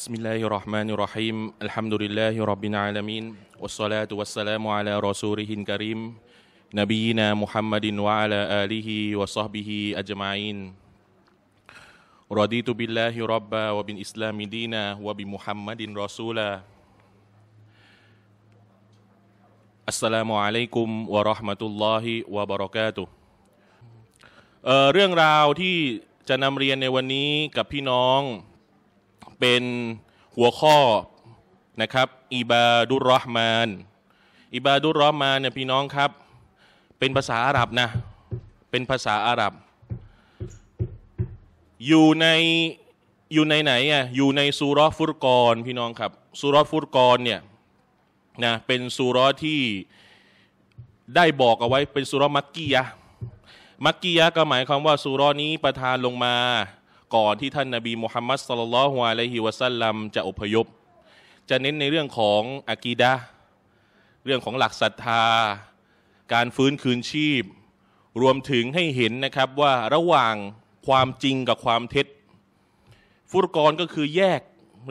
بسم الله الرحمن الرحيم الحمد لله رب العالمين والصلاة والسلام على رسوله الكريم نبينا محمد وعلى آله وصحبه أجمعين رضيت بالله ربا وبالإسلام دينا وبمحمد رسولا السلام عليكم ورحمة الله وبركاته เรื่องราวที่จะนำเรียนในวันนี้กับพี่น้องเป็นหัวข้อนะครับอิบาดุรอห์มานอิบาดุรอห์มานเนี่ยพี่น้องครับ เป็นภาษาอาหรับนะเป็นภาษาอาหรับอยู่ในอยู่ในไหนอ่ะอยู่ในซูรอฟุรกอนพี่น้องครับซูรอฟุรกอนเนี่ยนะเป็นซูรอที่ได้บอกเอาไว้เป็นซูรอมักกียะมักกียะก็ หมายความว่าซูรอนี้ประทานลงมาก่อนที่ท่านนาบีมุฮัมมัดสลลัลฮวาละฮิวะซัลลัมจะอพยพ จะเน้นในเรื่องของอะกีดะเรื่องของหลักศรัทธา การฟื้นคืนชีพ รวมถึงให้เห็นนะครับว่าระหว่างความจริงกับความเท็จ ฟุรกรก็คือแยก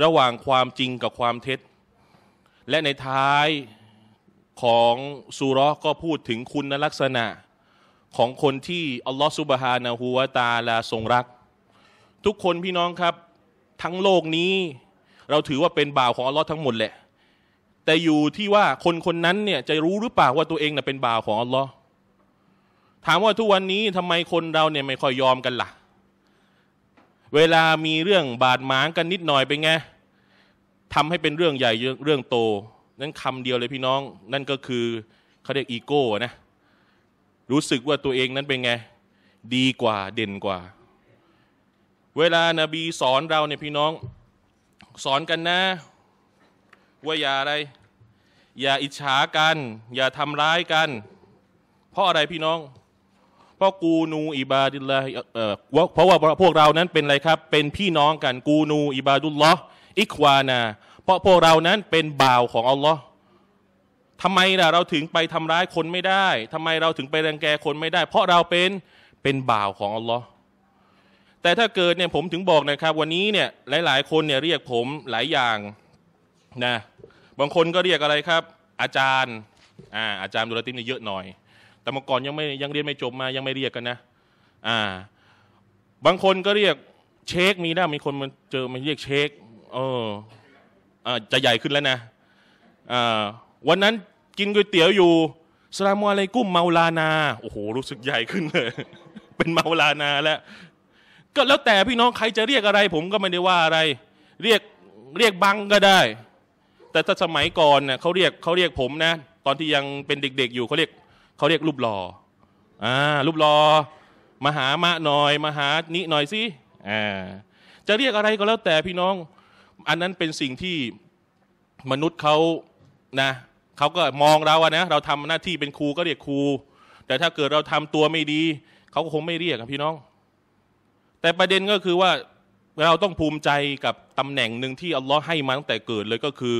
ระหว่างความจริงกับความเท็จ และในท้ายของซูร์ก็พูดถึงคุณลักษณะของคนที่อัลลอฮฺสุบฮานะฮูวาตาลาทรงรักทุกคนพี่น้องครับ ทั้งโลกนี้เราถือว่าเป็นบ่าวของอัลลอฮ์ทั้งหมดแหละแต่อยู่ที่ว่าคนคนนั้นเนี่ยจะรู้หรือเปล่าว่าตัวเองน่ะเป็นบ่าวของอัลลอฮ์ถามว่าทุกวันนี้ทำไมคนเราเนี่ยไม่ค่อยยอมกันละ่ะ เวลามีเรื่องบาดหมางกันนิดหน่อยเป็นไงทำให้เป็นเรื่องใหญ่เรื่องโต นั่นคำเดียวเลยพี่น้อง นั่นก็คือเขาเรียกอีโก้นะรู้สึกว่าตัวเองนั้นเป็นไง ดีกว่าเด่นกว่าเวลานาบีสอนเราเนี่ยพี่น้อง สอนกันนะ ว่า อย่าอะไรอย่าอิจฉากัน อย่าทำร้ายกัน เพราะอะไรพี่น้อง เพราะกูนูอิบาดุลละเพราะว่าพวกเรานั้นเป็นอะไรครับ เป็นพี่น้องกัน กูนูอิบาดุลละอิควานา เพราะพวกเรานั้นเป็นบ่าวของอัลลอฮ์ทำไมล่ะเราถึงไปทำร้ายคนไม่ได้ทำไมเราถึงไปรังแกคนไม่ได้ เพราะเราเป็นเป็นบ่าวของอัลลอฮ์แต่ถ้าเกิดเนี่ยผมถึงบอกนะครับ วันนี้เนี่ยหลาย ๆ คนเนี่ยเรียกผมหลายอย่างนะ บางคนก็เรียกอะไรครับ อาจารย์อ่าอาจารย์ดุลติมเนี่ยเยอะหน่อย แต่เมื่อก่อนยังไม่ยังเรียนไม่จบมายังไม่เรียกกันนะอ่า บางคนก็เรียกเชค มีนะมีคนมาเจอมาเรียกเชคเอออ่าจะใหญ่ขึ้นแล้วนะอ่าวันนั้นกินก๋วยเตี๋ยวอยู่สลามัวอะไรกุ้มเมาลานาโอ้โห รู้สึกใหญ่ขึ้นเลย เป็นเมาลานาแล้วก็แล้วแต่พี่น้องใครจะเรียกอะไร ผมก็ไม่ได้ว่าอะไรเรียกเรียกบังก็ได้ แต่ถ้าสมัยก่อนเนี่ยเขาเรียกเขาเรียกผมนะ ตอนที่ยังเป็นเด็กๆ อยู่เขาเรียกเขาเรียกรูปหล่ออ่ารูปหล่อมาหามะหน่อยมาหานิหน่อยสิอ่าจะเรียกอะไรก็แล้วแต่พี่น้อง อันนั้นเป็นสิ่งที่มนุษย์เขานะเขาก็มองเราอะนะเราทำหน้าที่เป็นครูก็เรียกครู แต่ถ้าเกิดเราทำตัวไม่ดีเขาก็คงไม่เรียกพี่น้องแต่ประเด็นก็คือว่าเราต้องภูมิใจกับตำแหน่งหนึ่งที่อัลลอฮ์ให้มาตั้งแต่เกิดเลยก็คือ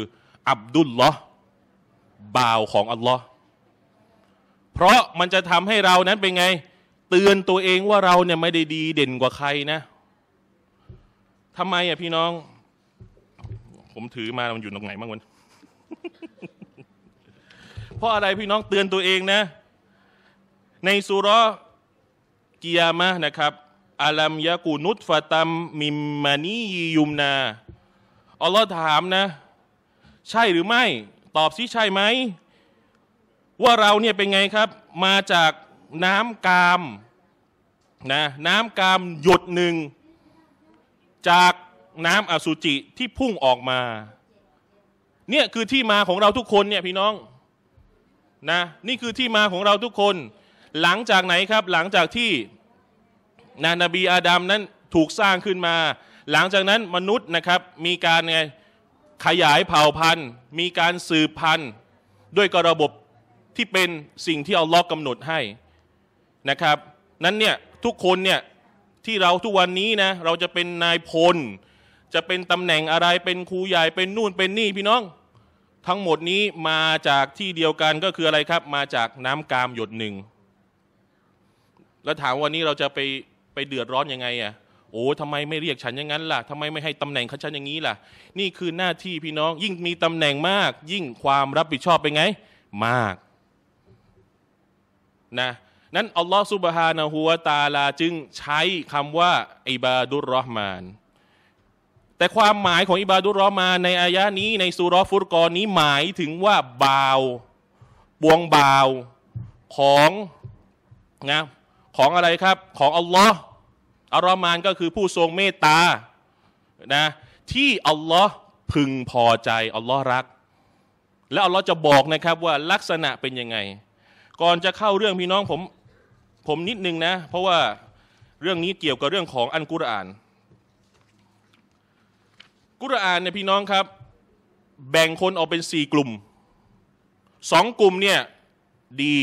อับดุลลอฮ์บ่าวของอัลลอฮ์เพราะมันจะทำให้เรานั้นเป็นไง เตือนตัวเองว่าเราเนี่ยไม่ได้ดีเด่นกว่าใครนะ ทำไมอ่ะพี่น้อง ผมถือมา มันอยู่ตรงไหนบ้างวันเพราะอะไรพี่น้องเตือนตัวเองนะ ในสุรกิยามะนะครับอาลัมยากูนุตฟาตัมมิมมานียุมนาอัลลอฮ์ถามนะ ใช่หรือไม่ ตอบสิใช่ไหม ว่าเราเนี่ย เป็นไงครับ มาจากน้ำกามนะน้ำกามหยดหนึ่ง จากน้ำอสุจิที่พุ่งออกมาเนี่ยคือที่มาของเราทุกคนเนี่ยพี่น้องนะนี่คือที่มาของเราทุกคน หลังจากไหนครับ หลังจากที่นะนบีอาดัมนั้นถูกสร้างขึ้นมา หลังจากนั้นมนุษย์นะครับมีการไงขยายเผ่าพันธุ์ มีการสืบพันธุ์ ด้วยกระบบที่เป็นสิ่งที่อัลลอฮ์กำหนดให้นะครับ นั้นเนี่ยทุกคนเนี่ยที่เราทุกวันนี้นะเราจะเป็นนายพลจะเป็นตำแหน่งอะไรเป็นครูใหญ่เป็นนู่นเป็นนี่พี่น้อง ทั้งหมดนี้มาจากที่เดียวกันก็คืออะไรครับมาจากน้ำกามหยดหนึ่ง แล้วถามวันนี้เราจะไปไปเดือดร้อนยังไงอ่ะโอ้ทำไมไม่เรียกฉันอย่างนั้นล่ะทำไมไม่ให้ตำแหน่งเขาฉันอย่างนี้ล่ะ นี่คือหน้าที่พี่น้องยิ่งมีตำแหน่งมาก ยิ่งความรับผิดชอบเป็นไง มากนะนั้นอัลลอฮฺสุบฮานะฮูวตาลาจึงใช้คำว่าอิบาดุรรอห์มานแต่ความหมายของอิบาดุรรอห์มานใน อายะนี้ ในสุรฟุรกอนี้หมายถึงว่าบ่าวบวงบ่าว ของนะของอะไรครับของอัลลอฮ์อัลรอมานก็คือผู้ทรงเมตตานะที่อัลลอฮ์พึงพอใจอัลลอฮ์รัก และอัลลอฮ์จะบอกนะครับว่าลักษณะเป็นยังไง ก่อนจะเข้าเรื่องพี่น้องผมผมนิดนึงนะ เพราะว่าเรื่องนี้เกี่ยวกับเรื่องของอันกุรอาน กุรอานเนี่ยพี่น้องครับ แบ่งคนออกเป็นสี่กลุ่มสองกลุ่มเนี่ยดี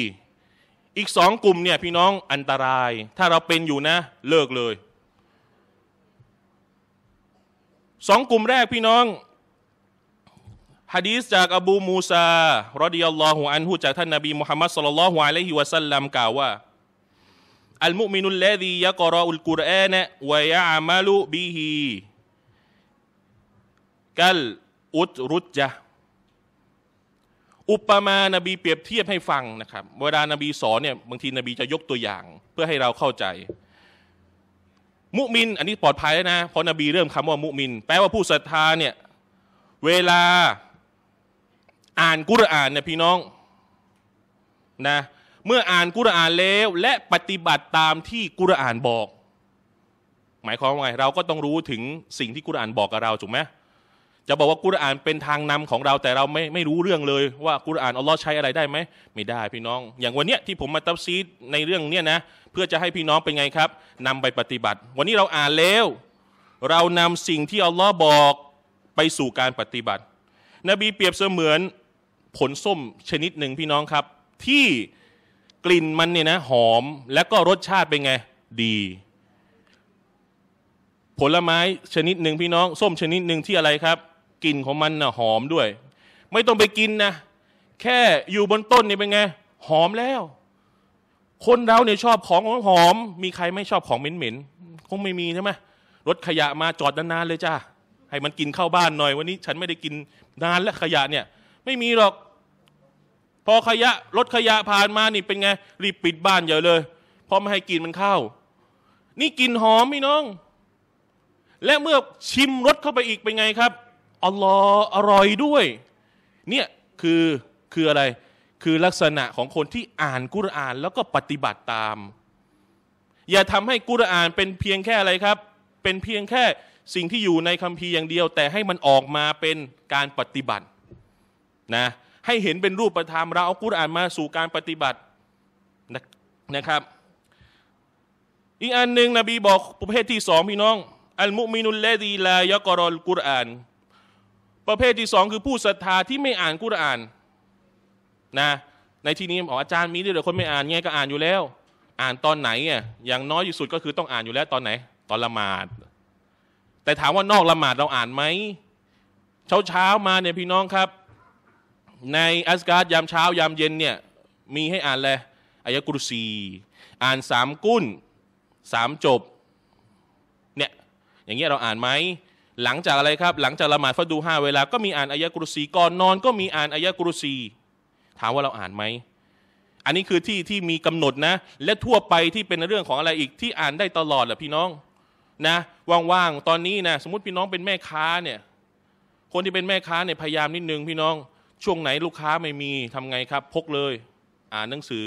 อีกสองกลุ่มเนี่ยพี่น้องอันตราย ถ้าเราเป็นอยู่นะ เลิกเลยสองกลุ่มแรกพี่น้องฮะดีสจากอบูมูซารดิยัลลอฮุอันฮุจากท่านนบีมุฮัมมัดสุลลัลฮุอะลัยฮิวะสัลลัมกล่าวว่าอัลมุมินุลลดียะกรออุลกุรอานะวยะอามะลุบิฮีกัลอุตรุจจ์อุปมานบีเปรียบเทียบให้ฟังนะครับ เวลานบีสอนเนี่ยบางทีนบีจะยกตัวอย่าง เพื่อให้เราเข้าใจ มุมิน อันนี้ปลอดภัยแล้วนะเพราะนบีเริ่มคำว่า มุมิน แปลว่าผู้ศรัทธาเนี่ยเวลาอ่านกุรอานเนี่ยพี่น้องนะเมื่ออ่านกุรอานแล้ว และปฏิบัติตามที่กุรอานบอก หมายความว่าไงเราก็ต้องรู้ถึงสิ่งที่กุรอานบอกกับเราถูกไหมจะบอกว่ากุรอานเป็นทางนำของเรา แต่เราไม่ไม่รู้เรื่องเลยว่ากุรอานอัลลอฮ์ใช้อะไรได้ไหม ไม่ได้พี่น้อง อย่างวันเนี้ยที่ผมมาตับซีดในเรื่องเนี้ยนะ เพื่อจะให้พี่น้องเป็นไงครับ นำไปปฏิบัติ วันนี้เราอ่านแล้ว เรานำสิ่งที่อัลลอฮ์บอกไปสู่การปฏิบัติ นบีเปรียบเสมือนผลส้มชนิดหนึ่งพี่น้องครับ ที่กลิ่นมันเนี่ยนะ หอมและก็รสชาติเป็นไง ดี ผลไม้ชนิดหนึ่งพี่น้อง ส้มชนิดหนึ่งที่อะไรครับกลิ่นของมันนะ่ะ หอมด้วย ไม่ต้องไปกินนะ แค่อยู่บนต้นนี่เป็นไง หอมแล้ว คนเราเนี่ยชอบของหอม มีใครไม่ชอบของเหม็นๆคงไม่มีใช่ไหมรถขยะมาจอดนานๆเลยจ้าให้มันกินเข้าบ้านหน่อย วันนี้ฉันไม่ได้กินนานและขยะเนี่ย ไม่มีหรอก พอขยะรถขยะผ่านมานี่เป็นไงรีบปิดบ้านอย่าเลยเพราะไม่ให้กินมันเข้า นี่กินหอมพี่น้อง และเมื่อชิมรสเข้าไปอีกเป็นไงครับอัลลอฮ์อร่อยด้วยเนี่ยคือคืออะไรคือลักษณะของคนที่อ่านกุรอานแล้วก็ปฏิบัติตาม อย่าทำให้กุรอานเป็นเพียงแค่อะไรครับ เป็นเพียงแค่สิ่งที่อยู่ในคัมภีร์อย่างเดียว แต่ให้มันออกมาเป็นการปฏิบัตินะให้เห็นเป็นรูปธรรมเราเอากุรอานมาสู่การปฏิบัตินะครับอีกอันหนึ่งนบีบอก ประเภทที่สองพี่น้อง อัลมุมินุลเลดีลายกรอลกุรอานประเภทที่สองคือผู้ศรัทธาที่ไม่อ่านกุรอานนะในที่นี้บอกอาจารย์มีด้วยเหรอคนไม่อ่านไงก็อ่านอยู่แล้ว อ่านตอนไหนอ่ะ อย่างน้อยที่สุดก็คือต้องอ่านอยู่แล้วตอนไหน ตอนละหมาด แต่ถามว่านอกละหมาดเราอ่านไหมเช้าเช้ามาเนี่ยพี่น้องครับ ในอัสการ์ยามเช้ายามเย็นเนี่ยมีให้อ่านเลยอายะกุรซีอ่านสามกุ้นสามจบเนี่ยอย่างเงี้ยเราอ่านไหมหลังจากอะไรครับ หลังจากละหมาดฟัดูห้าเวลา ก็มีอ่านอายะกรุสซีก่อนนอนก็มีอ่านอายะกรุสซีถามว่าเราอ่านไหมอันนี้คือที่ที่มีกำหนดนะ และทั่วไปที่เป็นเรื่องของอะไรอีกที่อ่านได้ตลอดแหละพี่น้องนะว่างๆตอนนี้นะ สมมติพี่น้องเป็นแม่ค้าเนี่ยคนที่เป็นแม่ค้าเนี่ยพยายามนิดนึงพี่น้องช่วงไหนลูกค้าไม่มีทำไงครับ พกเลย อ่านหนังสือ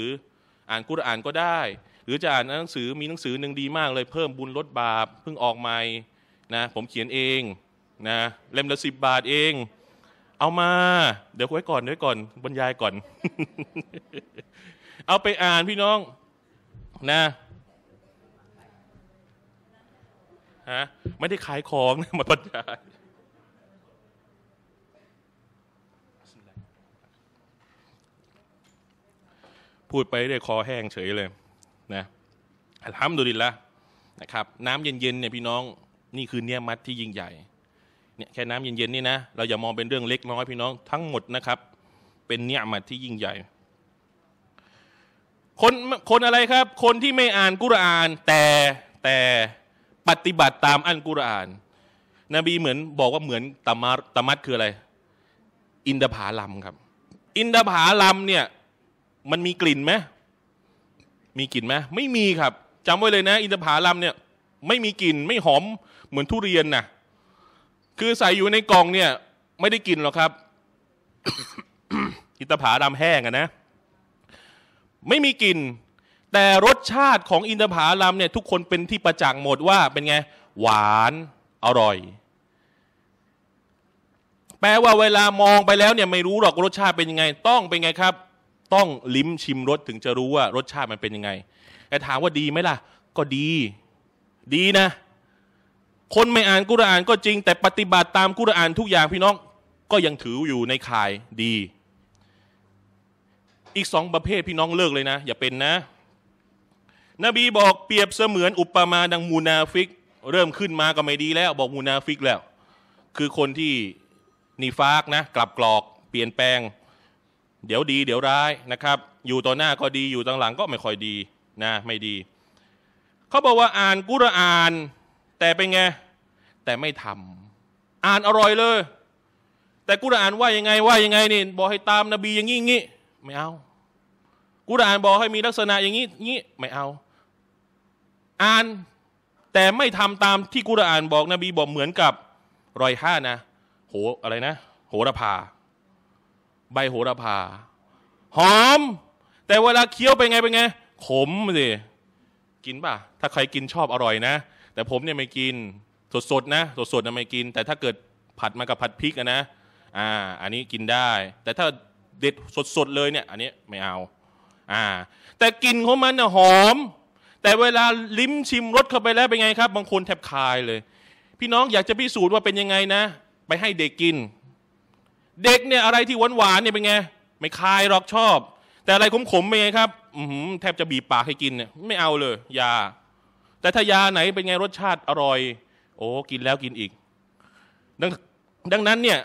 อ่านกุรอ่านก็ได้ หรือจะอ่านหนังสือมีหนังสือหนึ่งดีมากเลยเพิ่มบุญลดบาปเพิ่งออกใหม่นะผมเขียนเอง นะ เล่มละสิบบาทเอง เอามา เดี๋ยวไว้ก่อนไว้ก่อน บรรยายก่อน เอาไปอ่านพี่น้อง นะฮะไม่ได้ขายของมาบรรยาย พูดไปได้คอแห้งเฉยเลย นะทำดูมดิละนะครับน้ำเย็นๆเนี่ยพี่น้องนี่คือเนียมัดที่ยิ่งใหญ่เนี่ยแค่น้ำเย็นๆนี่นะเราอย่ามองเป็นเรื่องเล็กน้อยพี่น้อง ทั้งหมดนะครับ เป็นเนียมัดที่ยิ่งใหญ่คนคนอะไรครับ คนที่ไม่อ่านกุรอาน แต่แต่ปฏิบัติตามอันกุรอาน นบีเหมือนบอกว่าเหมือนตามัดตามัดคืออะไร อินดาผาลัมครับ อินดาผาลัมเนี่ยมันมีกลิ่นไหมมีกลิ่นไหมไม่มีครับจำไว้เลยนะ อินทผลัมเนี่ยไม่มีกลิ่นไม่หอมเหมือนทุเรียนนะคือใส่อยู่ในกล่องเนี่ย ไม่ได้กินหรอกครับ อิตาผาดำแห้งอะนะไม่มีกลิ่นแต่รสชาติของอินทผลัมเนี่ย ทุกคนเป็นที่ประจักษ์หมดว่าเป็นไง หวานอร่อย แปลว่าเวลามองไปแล้วเนี่ย ไม่รู้หรอกรสชาติเป็นยังไง ต้องเป็นไงครับ ต้องลิ้มชิมรสถึงจะรู้ว่า รสชาติมันเป็นยังไง แต่ถามว่าดีไหมล่ะ ก็ดีดีนะ คนไม่อ่านกุรอานก็จริงแต่ปฏิบัติตามกุรอานทุกอย่างพี่น้องก็ยังถืออยู่ในข่ายดี อีกสองประเภทพี่น้องเลิกเลยนะ อย่าเป็นนะ นบีบอกเปรียบเสมือนอุปมาดังมูนาฟิก เริ่มขึ้นมาก็ไม่ดีแล้ว บอกมูนาฟิกแล้ว คือคนที่นิฟากนะ กลับกรอก เปลี่ยนแปลง เดี๋ยวดีเดี๋ยวร้ายนะครับ อยู่ต่อหน้าก็ดีอยู่ต่างหลัง ก็ไม่ค่อยดีนะ ไม่ดีเขาบอกว่าอ่านกุรอาน แต่เป็นไง แต่ไม่ทำอ่านอร่อยเลย แต่กุรอานว่ายังไงว่ายังไงนี่บอกให้ตามนบีอย่างงี้งี้ไม่เอา กุรอานบอกให้มีลักษณะอย่างนี้งี้ไม่เอาอ่านแต่ไม่ทำตามที่กุรอานบอกนบีบอกเหมือนกับรอยห้านะ โหอะไรนะ โหระพา ใบโหระพา หอม แต่เวลาเคี้ยวไปไงไปไง ขมสิกินป่ะถ้าใครกินชอบอร่อยนะแต่ผมเนี่ยไม่กินสดๆนะสดๆนะไม่กิน แต่ถ้าเกิดผัดมากับผัดพริกนะอ่า อันนี้กินได้ แต่ถ้าเด็ดสดๆ เลยเนี่ย อันนี้ไม่เอา อ่า แต่กลิ่นของมันน่ะหอม แต่เวลาลิ้มชิม รสเข้าไปแล้วเป็นไงครับ บางคนแทบคายเลย พี่น้องอยากจะพิสูจน์ว่าเป็นยังไงนะ ไปให้เด็กกิน เด็กเนี่ยอะไรที่หวานๆเนี่ยเป็นไงไม่คายหรอกชอบ แต่อะไรขมๆเป็นไงครับอืแทบจะบีบปากให้กินเนี่ยไม่เอาเลย ยา แต่ถ้ายาไหนเป็นไงรสชาติอร่อย โอ้กินแล้วกินอีก ดังดังนั้นเนี่ย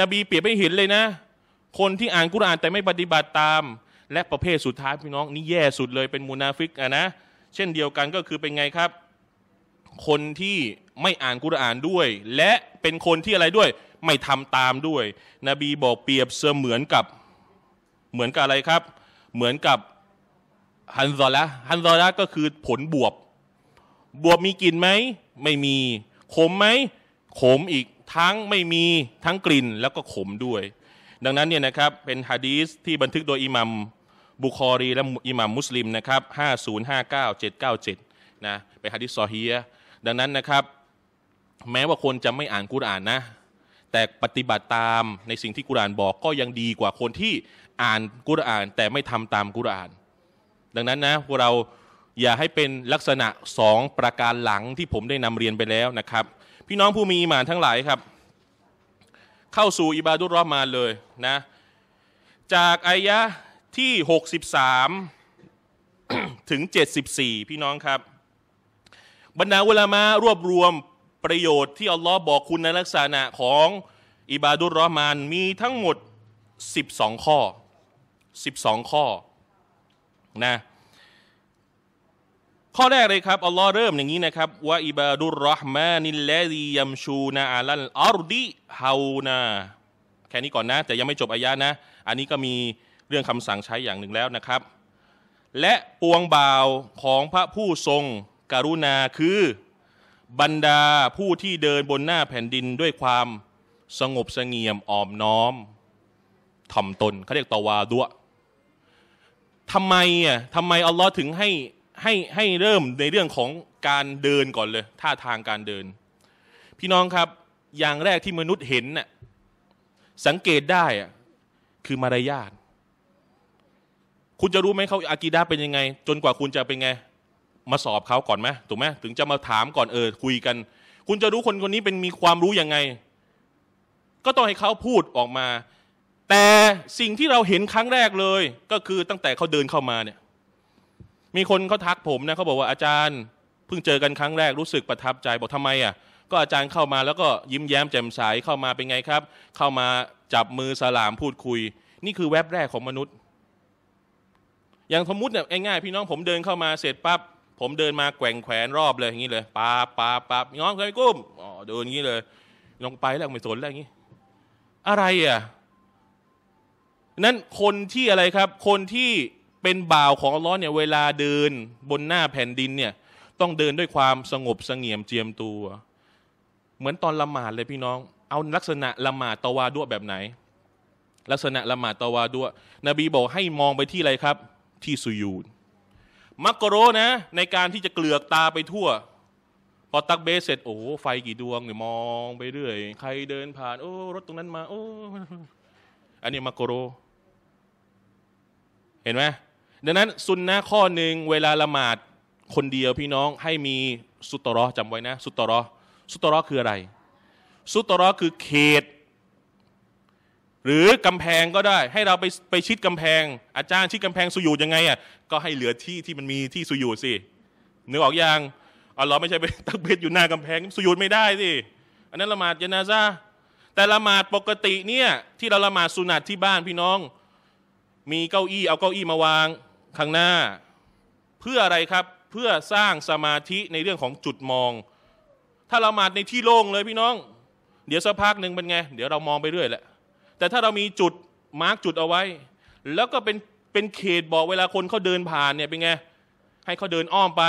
นบีเปรียบไม่เห็นเลยนะ คนที่อ่านกุรอานแต่ไม่ปฏิบัติตาม และประเภทสุดท้ายพี่น้องนี่แย่สุดเลยเป็นมูนาฟิกอะนะ เช่นเดียวกันก็คือเป็นไงครับ คนที่ไม่อ่านกุรอานด้วย และเป็นคนที่อะไรด้วย ไม่ทำตามด้วย นบีบอกเปรียบเสมือนกับ เหมือนกับอะไรครับ เหมือนกับฮันซอละฮันซอละก็คือผลบวบ บวบมีกลิ่นไหมไม่มีขมไหม ขมอีกทั้งไม่มีทั้งกลิ่นแล้วก็ขมด้วย ดังนั้นเนี่ยนะครับเป็นฮะดีสที่บันทึกโดยอิหมัมบุคอรี และอิหมัมมุสลิมนะครับ5 0 5 7 9 7นะเป็นฮะดีสซอฮียดังนั้นนะครับแม้ว่าคนจะไม่อ่านกุรอานนะแต่ปฏิบัติตามในสิ่งที่กุรอานบอกก็ยังดีกว่าคนที่อ่านกุรอานแต่ไม่ทำตามกุรอานดังนั้นนะ พวกเราอย่าให้เป็นลักษณะสองประการหลังที่ผมได้นำเรียนไปแล้วนะครับ พี่น้องผู้มีอิมานทั้งหลายครับ เข้าสู่อิบาดุรอมาเลยนะ จากอายะที่ 63 ถึง 74 พี่น้องครับ บรรดาเวลามารวบรวมประโยชน์ที่อัลลอฮ์บอกคุณในลักษณะของอิบาดุรอมานมีทั้งหมด 12 ข้อ 12 ข้อนะข้อแรกเลยครับ อัลลอฮ์เริ่มอย่างนี้นะครับว่าอิบาดุรรห์มานิลลดียัมชูนาอัลลออรลดิฮาวนา แค่นี้ก่อนนะ แต่ยังไม่จบอายะนะ อันนี้ก็มีเรื่องคำสั่งใช้อย่างหนึ่งแล้วนะครับ และปวงบ่าวของพระผู้ทรงกรุณาคือบรรดาผู้ที่เดินบนหน้าแผ่นดินด้วยความสงบสงเงียมอ่อมน้อมถ่อมตนเขาเรียกตาวาดวยทำไม อ่ะ ทำไมอัลลอฮ์ถึงให้ให้ให้เริ่มในเรื่องของการเดินก่อนเลยท่าทางการเดิน พี่น้องครับ อย่างแรกที่มนุษย์เห็นน่ะ สังเกตได้อ่ะคือมารยาทคุณจะรู้ไหมเขาอากีดาเป็นยังไง จนกว่าคุณจะเป็นไง มาสอบเขาก่อนไหมถูกไหมถึงจะมาถามก่อนเออคุยกัน คุณจะรู้คนคนนี้เป็นมีความรู้ยังไง ก็ต้องให้เขาพูดออกมาแต่สิ่งที่เราเห็นครั้งแรกเลย ก็คือตั้งแต่เขาเดินเข้ามาเนี่ย มีคนเขาทักผมนะเขาบอกว่าอาจารย์เพิ่งเจอกันครั้งแรกรู้สึกประทับใจบอกทำไมอ่ะก็อาจารย์เข้ามาแล้วก็ยิ้มแย้มแจ่มใสเข้ามาเป็นไงครับ เข้ามาจับมือสลามพูดคุย นี่คือแวบแรกของมนุษย์ อย่างสมมติเนี่ยง่ายๆ พี่น้องผมเดินเข้ามาเสร็จปั๊บผมเดินมาแกว่งแขวนรอบเลยอย่างนี้เลยปาปาปาน้องใครกุ้มอ๋อเดินอย่างนี้เลย ลงไปแล้วไม่สนแล้วอย่างนี้ อะไรอ่ะนั้นคนที่อะไรครับ คนที่เป็น บ่าวของอัลลอฮ์เนี่ยเวลาเดิน บนหน้าแผ่นดินเนี่ย ต้องเดินด้วยความสงบสงี่ยมเจียมตัว เหมือนตอนละหมาดเลยพี่น้อง เอาลักษณะละหมาดตะวาด้วยแบบไหน ลักษณะละหมาดตะวาด้วย นบีบอกให้มองไปที่อะไรครับ ที่สุยูนมักกะโรนะ ในการที่จะเกลือกตาไปทั่ว พอตักเบสเสร็จโอ้ไฟกี่ดวงเนี่ยมอง ไปเรื่อย ใครเดินผ่าน โอ้รถตรงนั้นมาโอ้อันนี้มักกะโรเห็นไหมดังนั้นซุนนะข้อหนึ่งเวลาละหมาดคนเดียวพี่น้องให้มีสุตรอจำไว้นะ สุตรอสุตรอคืออะไร สุตรอคือเขต หรือกำแพงก็ได้ ให้เราไปไปชิดกำแพง อาจารย์ชิดกำแพงสุยูยังไงอ่ะก็ให้เหลือที่ที่มันมีที่สุยูสินึกออกยังอ๋อเราไม่ใช่ไปตักเบ็ดอยู่หน้ากำแพงสุยูไม่ได้สิอันนั้นละหมาดยานาซาแต่ละหมาดปกติเนี่ยที่เราละหมาดสุนัตที่บ้านพี่น้องมีเก้าอี้เอาเก้าอี้มาวางข้างหน้า เพื่ออะไรครับเพื่อสร้างสมาธิในเรื่องของจุดมอง ถ้าเรามาดในที่โล่งเลยพี่น้อง เดี๋ยวสักพักหนึ่งเป็นไงเดี๋ยวเรามองไปเรื่อยแหละแต่ถ้าเรามีจุดมาร์กจุดเอาไว้ แล้วก็เป็นเป็นเขตบอกเวลาคนเขาเดินผ่านเนี่ยเป็นไงให้เขาเดินอ้อมไป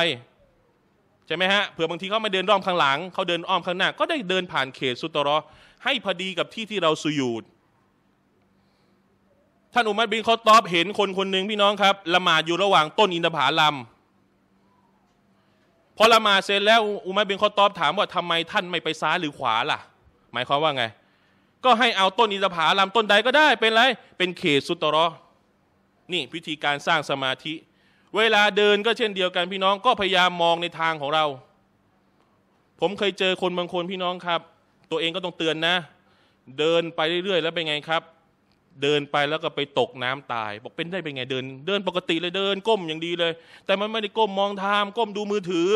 ใช่ไหมฮะเผื่อบางทีเขาไม่เดินรอบข้างหลังเขาเดินอ้อมข้างหน้า ก็ได้เดินผ่านเขตสุตรอให้พอดีกับที่ที่เราสุยูดท่านอุมัดบินคอตอบเห็น คนคนหนึ่งพี่น้องครับละหมาดอยู่ระหว่างต้นอินทผาลัมพอละหมาดเสร็จแล้วอุมัดบินคอตอบถามว่าทำไมท่านไม่ไปซ้ายหรือขวาล่ะ หมายความว่าไงก็ให้เอาต้นอินทผาลัมต้นใดก็ได้เป็นไรเป็นเขตสุตรอนี่พิธีการสร้างสมาธิ เวลาเดินก็เช่นเดียวกันพี่น้องก็พยายามมองในทางของเรา ผมเคยเจอคนบางคนพี่น้องครับ ตัวเองก็ต้องเตือนนะ เดินไปเรื่อยๆแล้วเป็นไงครับเดินไปแล้วก็ไปตกน้ำตาย บอกเป็นได้ไปไงเดิน เดินปกติเลยเดินก้มอย่างดีเลย แต่มันไม่ได้ก้มมองทามก้มดูมือถือ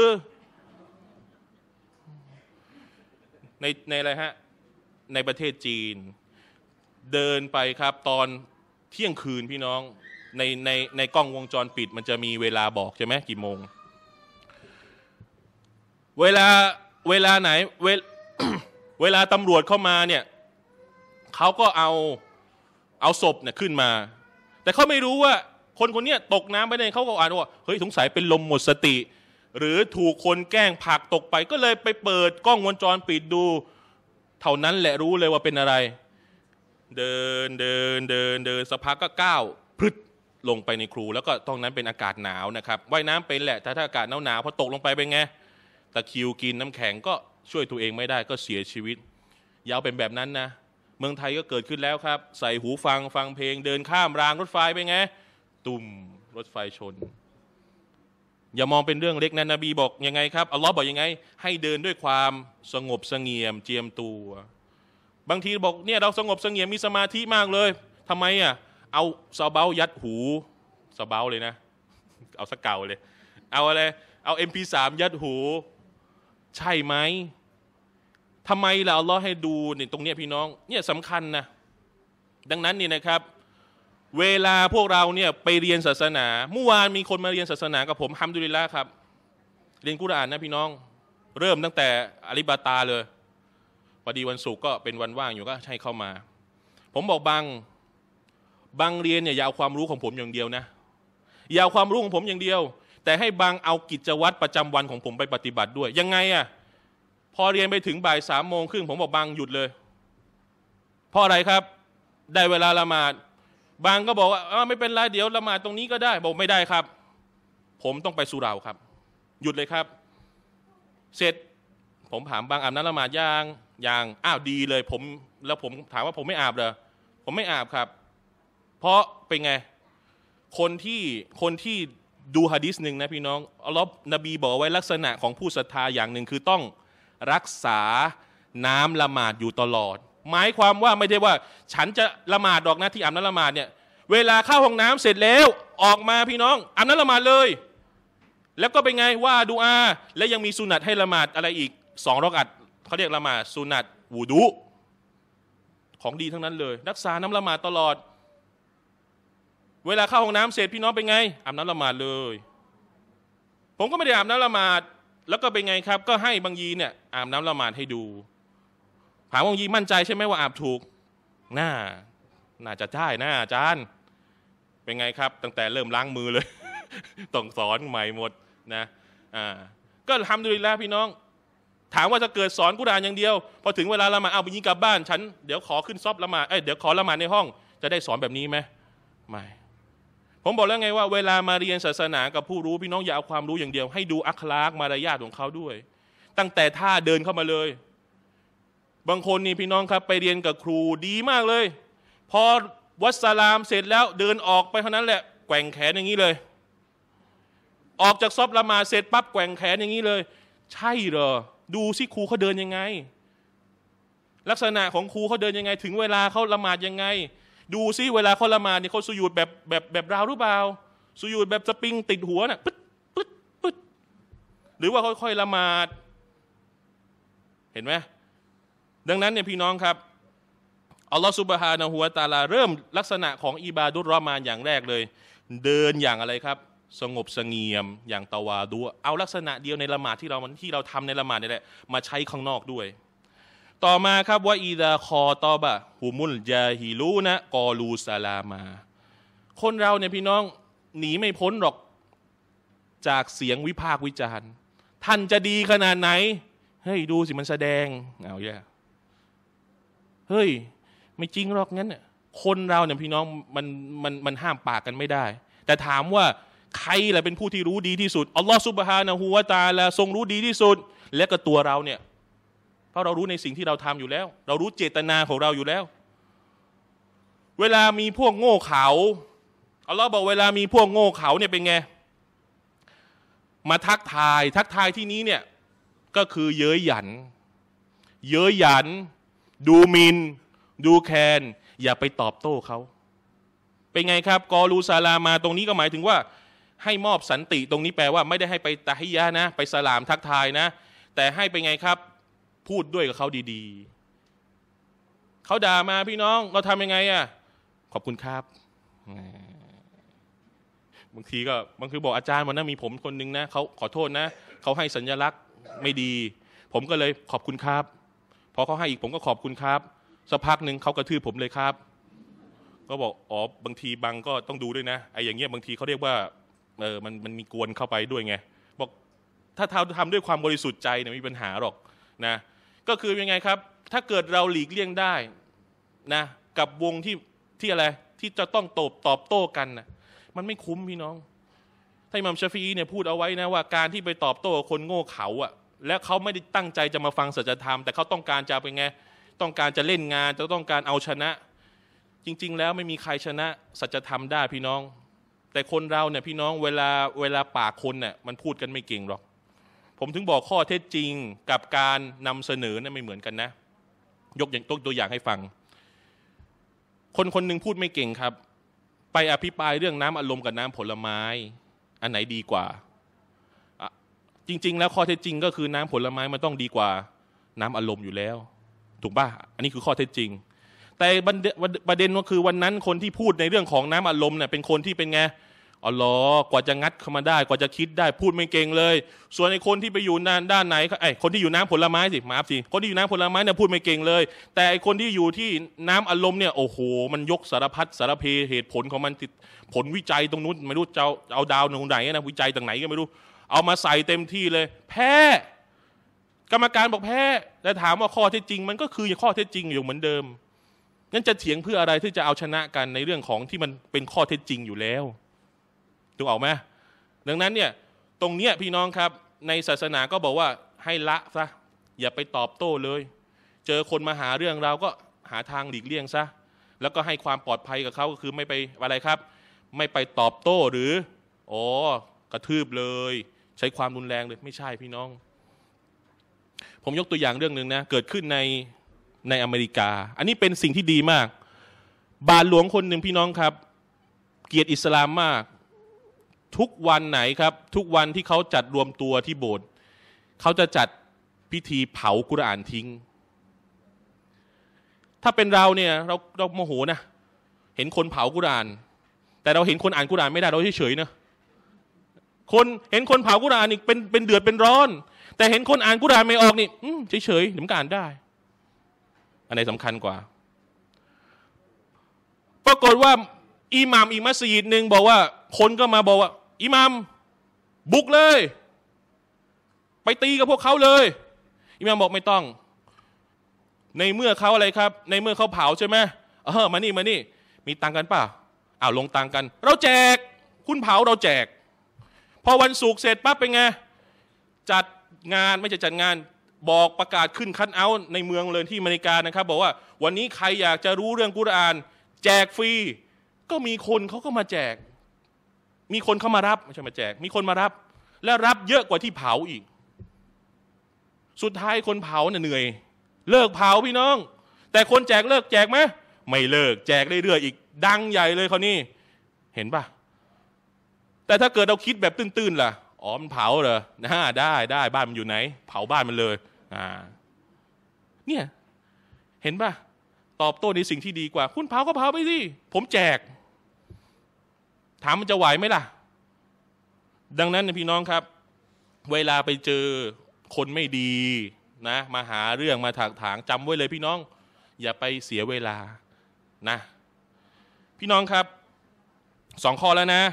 ในในอะไรฮะในประเทศจีน เดินไปครับ ตอนเที่ยงคืนพี่น้อง ในในในกล้องวงจรปิด มันจะมีเวลาบอกใช่ไหมกี่โมงเวลา เวลาไหนเวเวลาตำรวจเข้ามาเนี่ยเขาก็เอาเอาศพเนี่ยขึ้นมา แต่เขาไม่รู้ว่า คนคนนี้ตกน้ำไปในเขาก็อ่านว่าเฮ้ยสงสัยเป็นลมหมดสติ หรือถูกคนแกล้งผักตกไปก็เลยไปเปิดกล้องวงจรปิดดู เท่านั้นแหละ รู้เลยว่าเป็นอะไร เดินเดินเดิน เดินสักพักก็ก้าวพลึดลงไปในครู แล้วก็ตรงนั้นเป็นอากาศหนาวนะครับ ว่ายน้ำเป็นแหละแต่ถ้าอากาศหนาวหนาวพอตกลงไปเป็นไงตะคิวกินน้ำแข็งก็ช่วยตัวเองไม่ได้ก็เสียชีวิต ยาวเป็นแบบนั้นนะเมืองไทยก็เกิดขึ้นแล้วครับ ใส่หูฟังฟังเพลง เดินข้ามรางรถไฟไปไง ตุ่มรถไฟชน อย่ามองเป็นเรื่องเล็กนะนบีบอกยังไงครับอัลลอฮ์บอกยังไง ให้เดินด้วยความสงบสงเงียมเจียมตัวบางทีบอกเนี่ยเราสงบสงเงียมมีสมาธิมากเลย ทำไมอ่ะเอาซาเบายัดหูซาเบาเลยนะ เอาสกเก่าเลย เอาอะไรเอา MP3 ยัดหูใช่ไหมทำไมราเอาล้อให้ดูเนี่ยตรงเนี้ยพี่น้องเนี่ยสำคัญนะดังนั้นนี่นะครับ เวลาพวกเราเนี่ยไปเรียนศาสนา เมื่อวานมีคนมาเรียนศาสนากับผมฮัมดุลิลละครับ เรียนกุรอานนะพี่น้อง เริ่มตั้งแต่อลิบาตาเลยพอดีวันศุกร์ก็เป็นวันว่างอยู่ก็ให้เข้ามา ผมบอกบางบางเรียนเนี่ยอย่าเอาความรู้ของผมอย่างเดียวนะ อย่าเอาความรู้ของผมอย่างเดียว แต่ให้บางเอากิจวัตรประจำวันของผมไปปฏิบัติด้วยยังไงอะ่ะพอเรียนไปถึงบ่ายสามโมงครึ่ง ผมบอกบางหยุดเลย เพราะอะไรครับ ได้เวลาละหมาดบางก็บอกว่าไม่เป็นไร เดี๋ยวละหมาดตรงนี้ก็ได้บอกไม่ได้ครับ ผมต้องไปสุราครับ หยุดเลยครับ เสร็จ ผมถามบางอาบน้ำละหมาดยางยางอ้าวดีเลย ผมแล้วผมถามว่าผมไม่อาบเหรอผมไม่อาบครับ เพราะเป็นไง คนที่คนที่ดูฮะดิษหนึ่งนะพี่น้องอัลลอฮ์นบีบอกไว้ลักษณะของผู้ศรัทธาอย่างหนึ่งคือต้องรักษาน้ำละหมาดอยู่ตลอด หมายความว่าไม่ได้ว่า ฉันจะละหมาดดอกนะที่อ่านน้ำละหมาดเนี่ยเวลาเข้าห้องน้ำเสร็จแล้ว ออกมาพี่น้องอ่านน้ำละหมาดเลย แล้วก็เป็นไงว่าดูอา และยังมีสุนัตให้ละหมาดอะไรอีกสองรอกัดเขาเรียกละหมาดสุนัตวูดูของดีทั้งนั้นเลย รักษาน้ำละหมาดตลอด เวลาเข้าห้องน้ำเสร็จพี่น้องเป็นไงอ่านน้ำละหมาดเลย ผมก็ไม่ได้อ่านน้ำละหมาดแล้วก็เป็นไงครับก็ให้บางยีเนี่ยอาบน้ำละหมาดให้ดูถามบางยีมั่นใจใช่ไหมว่าอาบถูกน่าน่าจะใช่น่าอาจารย์ เป็นไงครับ ตั้งแต่เริ่มล้างมือเลยต้องสอนใหม่หมดนะอ่าก็ทำดูลิลวพี่น้อง ถามว่าจะเกิดสอนกุฎานอย่างเดียวพอถึงเวลาละหมาดเอาไปยิงกลับบ้าน ฉันเดี๋ยวขอขึ้นซอฟละหมาดเอ้ยเดี๋ยวขอละหมาดในห้อง จะได้สอนแบบนี้ไหมไม่ผมบอกแล้วไงว่า เวลามาเรียนศาสนากับผู้รู้พี่น้องอย่าเอาความรู้อย่างเดียว ให้ดูอัคลากมารยาทของเขาด้วย ตั้งแต่ท่าเดินเข้ามาเลย บางคนนี่พี่น้องครับไปเรียนกับครูดีมากเลยพอวัดสลามเสร็จแล้วเดินออกไปเท่านั้นแหละแกว่งแขนอย่างนี้เลย ออกจากซอบละมาเสร็จปั๊บแกว่งแขนอย่างนี้เลย ใช่เหรอ ดูสิครูเขาเดินยังไง ลักษณะของครูเขาเดินยังไง ถึง เวลาเขาละหมาดยังไงดูซิเวลาเขาละมาเนี่ยเขาสุยูดแบบแบบแบบราวหรือเปล่า สุยูดแบบ สปริงติดหัวน่ะปึ๊ดปึ๊ดปึ๊ดหรือว่าค่อยๆละหมาด เห็นไหม ดังนั้นเนี่ยพี่น้องครับอัลลอฮฺสุบฮานะฮูวตาลาเริ่มลักษณะของอิบาดุรอมานอย่างแรกเลย เดินอย่างอะไรครับ สงบสงี่ียมอย่างตะวาดู เอาลักษณะเดียวในละหมาดที่เราที่เราทำในละหมาดนี่แหละมาใช้ข้างนอกด้วยต่อมาครับว่าอีดาคอตอบะฮุมุลยาฮิลูนะ กอลูซาลามา คนเราเนี่ยพี่น้อง หนี ไม่พ้นหรอกจากเสียงวิพากษ์วิจารณ์ ท่านจะดีขนาดไหน เฮ้ย ดูสิมันแสดงเอาแย่เฮ้ยไม่จริงหรอก งั้นคนเราเนี่ยพี่น้องมันมันมันห้ามปากกันไม่ได้ แต่ถามว่าใครแหละเป็นผู้ที่รู้ดีที่สุดอัลลอฮฺสุบฮานะฮูวาตาละทรงรู้ดีที่สุด และก็ตัวเราเนี่ยเพราะเรารู้ในสิ่งที่เราทำอยู่แล้ว เรารู้เจตนาของเราอยู่แล้ว เวลามีพวกโง่เขาาอาล่ะบอกเวลามีพวกโง่เขาเนี่ยเป็นไง มาทักทาย ทักทายที่นี้เนี่ยก็คือ เย้ยหยัน เย้ยหยัน ดูมิน ดูแคน อย่าไปตอบโต้เขาเป็นไงครับ กอรูซาลามาตรงนี้ก็หมายถึงว่า ให้มอบสันติตรงนี้แปลว่าไม่ได้ให้ไปตาฮิยะนะ ไปสลามทักทายนะ แต่ให้เป็นไงครับพูดด้วยกับเขาดีๆเขาด่ามาพี่น้อง เราทำยังไงอะ่ะ ขอบคุณครับ บางทีก็บางทีบอกอาจารย์วันนั้นมีผมคนนึงนะเขาขอโทษนะเขาให้สัญลักษณ์ไม่ดี ผมก็เลยขอบคุณครับพอเขาให้อีกผมก็ขอบคุณครับสักพักหนึ่งเขากระทืบผมเลยครับ ก็บอกอ๋อบางทีบางก็ต้องดูด้วยนะไอ้อย่างเงี้ยบางทีเขาเรียกว่า เออมันมันมีกวนเข้าไปด้วยไงบอก ถ้าทำด้วยความบริสุทธิ์ใจเนี่ยมีปัญหาหรอกนะก็คือยังไงครับถ้าเกิดเราหลีกเลี่ยงได้นะกับวงที่ที่อะไรที่จะต้องตบตอบโต้กันนะมันไม่คุ้มพี่น้องท่านมัมชฟีเนี่ยพูดเอาไว้นะว่าการที่ไปตอบโต้คนโง่เขาอะและเขาไม่ได้ตั้งใจจะมาฟังสัจธรรมแต่เขาต้องการจะเป็นไงต้องการจะเล่นงานจะต้องการเอาชนะ จริง ๆ แล้วไม่มีใครชนะ สัจธรรมได้พี่น้อง แต่คนเราเนี่ยพี่น้องเวลาเวลาปากคนเนี่ยมันพูดกันไม่เก่งหรอกผมถึงบอกข้อเท็จจริงกับการนำเสนอนะั้นไม่เหมือนกันนะ ยกอย่างตัวอย่างให้ฟัง คนคนหนึ่งพูดไม่เก่งครับ ไปอภิปรายเรื่องน้ำอารมณ์กับน้ำผลไม้ อันไหนดีกว่าจริง ๆ แล้วข้อเท็จจริงก็คือน้ำผลไม้มันต้องดีกว่าน้ำอารมณ์อยู่แล้ว ถูกป่ะอันนี้คือข้อเท็จจริง แต่ประเด็นก็คือวันนั้นคนที่พูดในเรื่องของน้ำอารมณ์เนี่ยเป็นคนที่เป็นไงอ๋อหรอกว่าจะงัดเข้ามาได้ กว่าจะคิดได้ พูดไม่เก่งเลย ส่วนไอ้คนที่ไปอยู่ด้านด้านไหนไอ้คนที่อยู่น้ำผลไม้สิมาสิคนที่อยู่น้ำผลไม้เนี่ยพูดไม่เก่งเลย แต่ไอ้คนที่อยู่ที่น้ำอารมณ์เนี่ย โอ้โห มันยกสารพัดสารเพเหตุผลของมันติดผลวิจัยตรงนู้นไม่รู้จะเอาดาวตรงไหน นะ วิจัยตรงไหนก็ไม่รู้ เอามาใส่เต็มที่เลย แพ้กรรมการบอกแพ้แล้วถามว่าข้อเท็จจริง มันก็คือข้อเท็จจริงอยู่เหมือนเดิม งั้นจะเถียงเพื่ออะไรที่จะเอาชนะกันในเรื่องของที่มันเป็นข้อเท็จจริงอยู่แล้วถูกออกไหมดังนั้นเนี่ย ตรงเนี้ยพี่น้องครับ ในศาสนาก็บอกว่าให้ละซะ อย่าไปตอบโต้เลย เจอคนมาหาเรื่องเราก็หาทางหลีกเลี่ยงซะ แล้วก็ให้ความปลอดภัยกับเขาก็คือไม่ไปอะไรครับ ไม่ไปตอบโต้หรืออ๋อกระทืบเลย ใช้ความรุนแรงเลย ไม่ใช่พี่น้อง ผมยกตัวอย่างเรื่องหนึ่งนะ เกิดขึ้นใน ในอเมริกา อันนี้เป็นสิ่งที่ดีมาก บาทหลวงคนหนึ่งพี่น้องครับ เกียรติอิสลามมากทุกวันไหนครับ ทุกวันที่เขาจัดรวมตัวที่โบสถ์เขาจะจัดพิธีเผากุรอานทิ้ง ถ้าเป็นเราเนี่ย เราเราโมโหนะเห็นคนเผากุรอาน แต่เราเห็นคนอ่านกุรอาน ไม่ได้เราเฉยๆนะคนเห็นคนเผากุรอานอีกเป็นเป็นเดือดเป็นร้อน แต่เห็นคนอ่านกุรอานไม่ออกนี่เฉยๆเดี๋ยวมันอ่านได้อันไหนสำคัญกว่า ปรากฏว่าอิหมามอีมัสยิดหนึ่งบอกว่า คนก็มาบอกว่า อิหมามบุกเลย ไปตีกับพวกเขาเลย อิหมามบอกไม่ต้อง ในเมื่อเขาอะไรครับ ในเมื่อเขาเผาใช่ไหมเออ มานี่มานี่ มีตังกันป่ะอ้าวลงตังกัน เราแจก คุณเผาเราแจกพอวันศุกร์เสร็จปั๊บเป็นไง จัดงานไม่ใช่จัดงานบอกประกาศขึ้นคันเอาในเมืองเลยที่อเมริกานะครับ บอกว่า วันนี้ใครอยากจะรู้เรื่องกุรอาน แจกฟรีก็มีคนเขาก็มาแจก มีคนเขามารับไม่ใช่มาแจก มีคนมารับ และรับเยอะกว่าที่เผาอีก สุดท้ายคนเผาเนี่ยเหนื่อยเลิกเผาพี่น้อง แต่คนแจก เลิกแจกไหมไม่เลิกแจกเรื่อยๆอีก ดังใหญ่เลยเขานี่เห็นปะแต่ถ้าเกิดเราคิดแบบตื้นๆล่ะอ๋อมันเผาเหรอนะได้ได้บ้านมันอยู่ไหน เผาบ้านมันเลยอ่าเนี่ย เห็นปะตอบโต้ในสิ่งที่ดีกว่า คุณเผาก็เผาไปสิผมแจกถามมันจะไหวไหมล่ะ ดังนั้นนะพี่น้องครับ เวลาไปเจอคนไม่ดีนะมาหาเรื่องมาถากถางจำไว้เลยพี่น้อง อย่าไปเสียเวลานะ พี่น้องครับสองข้อแล้วนะ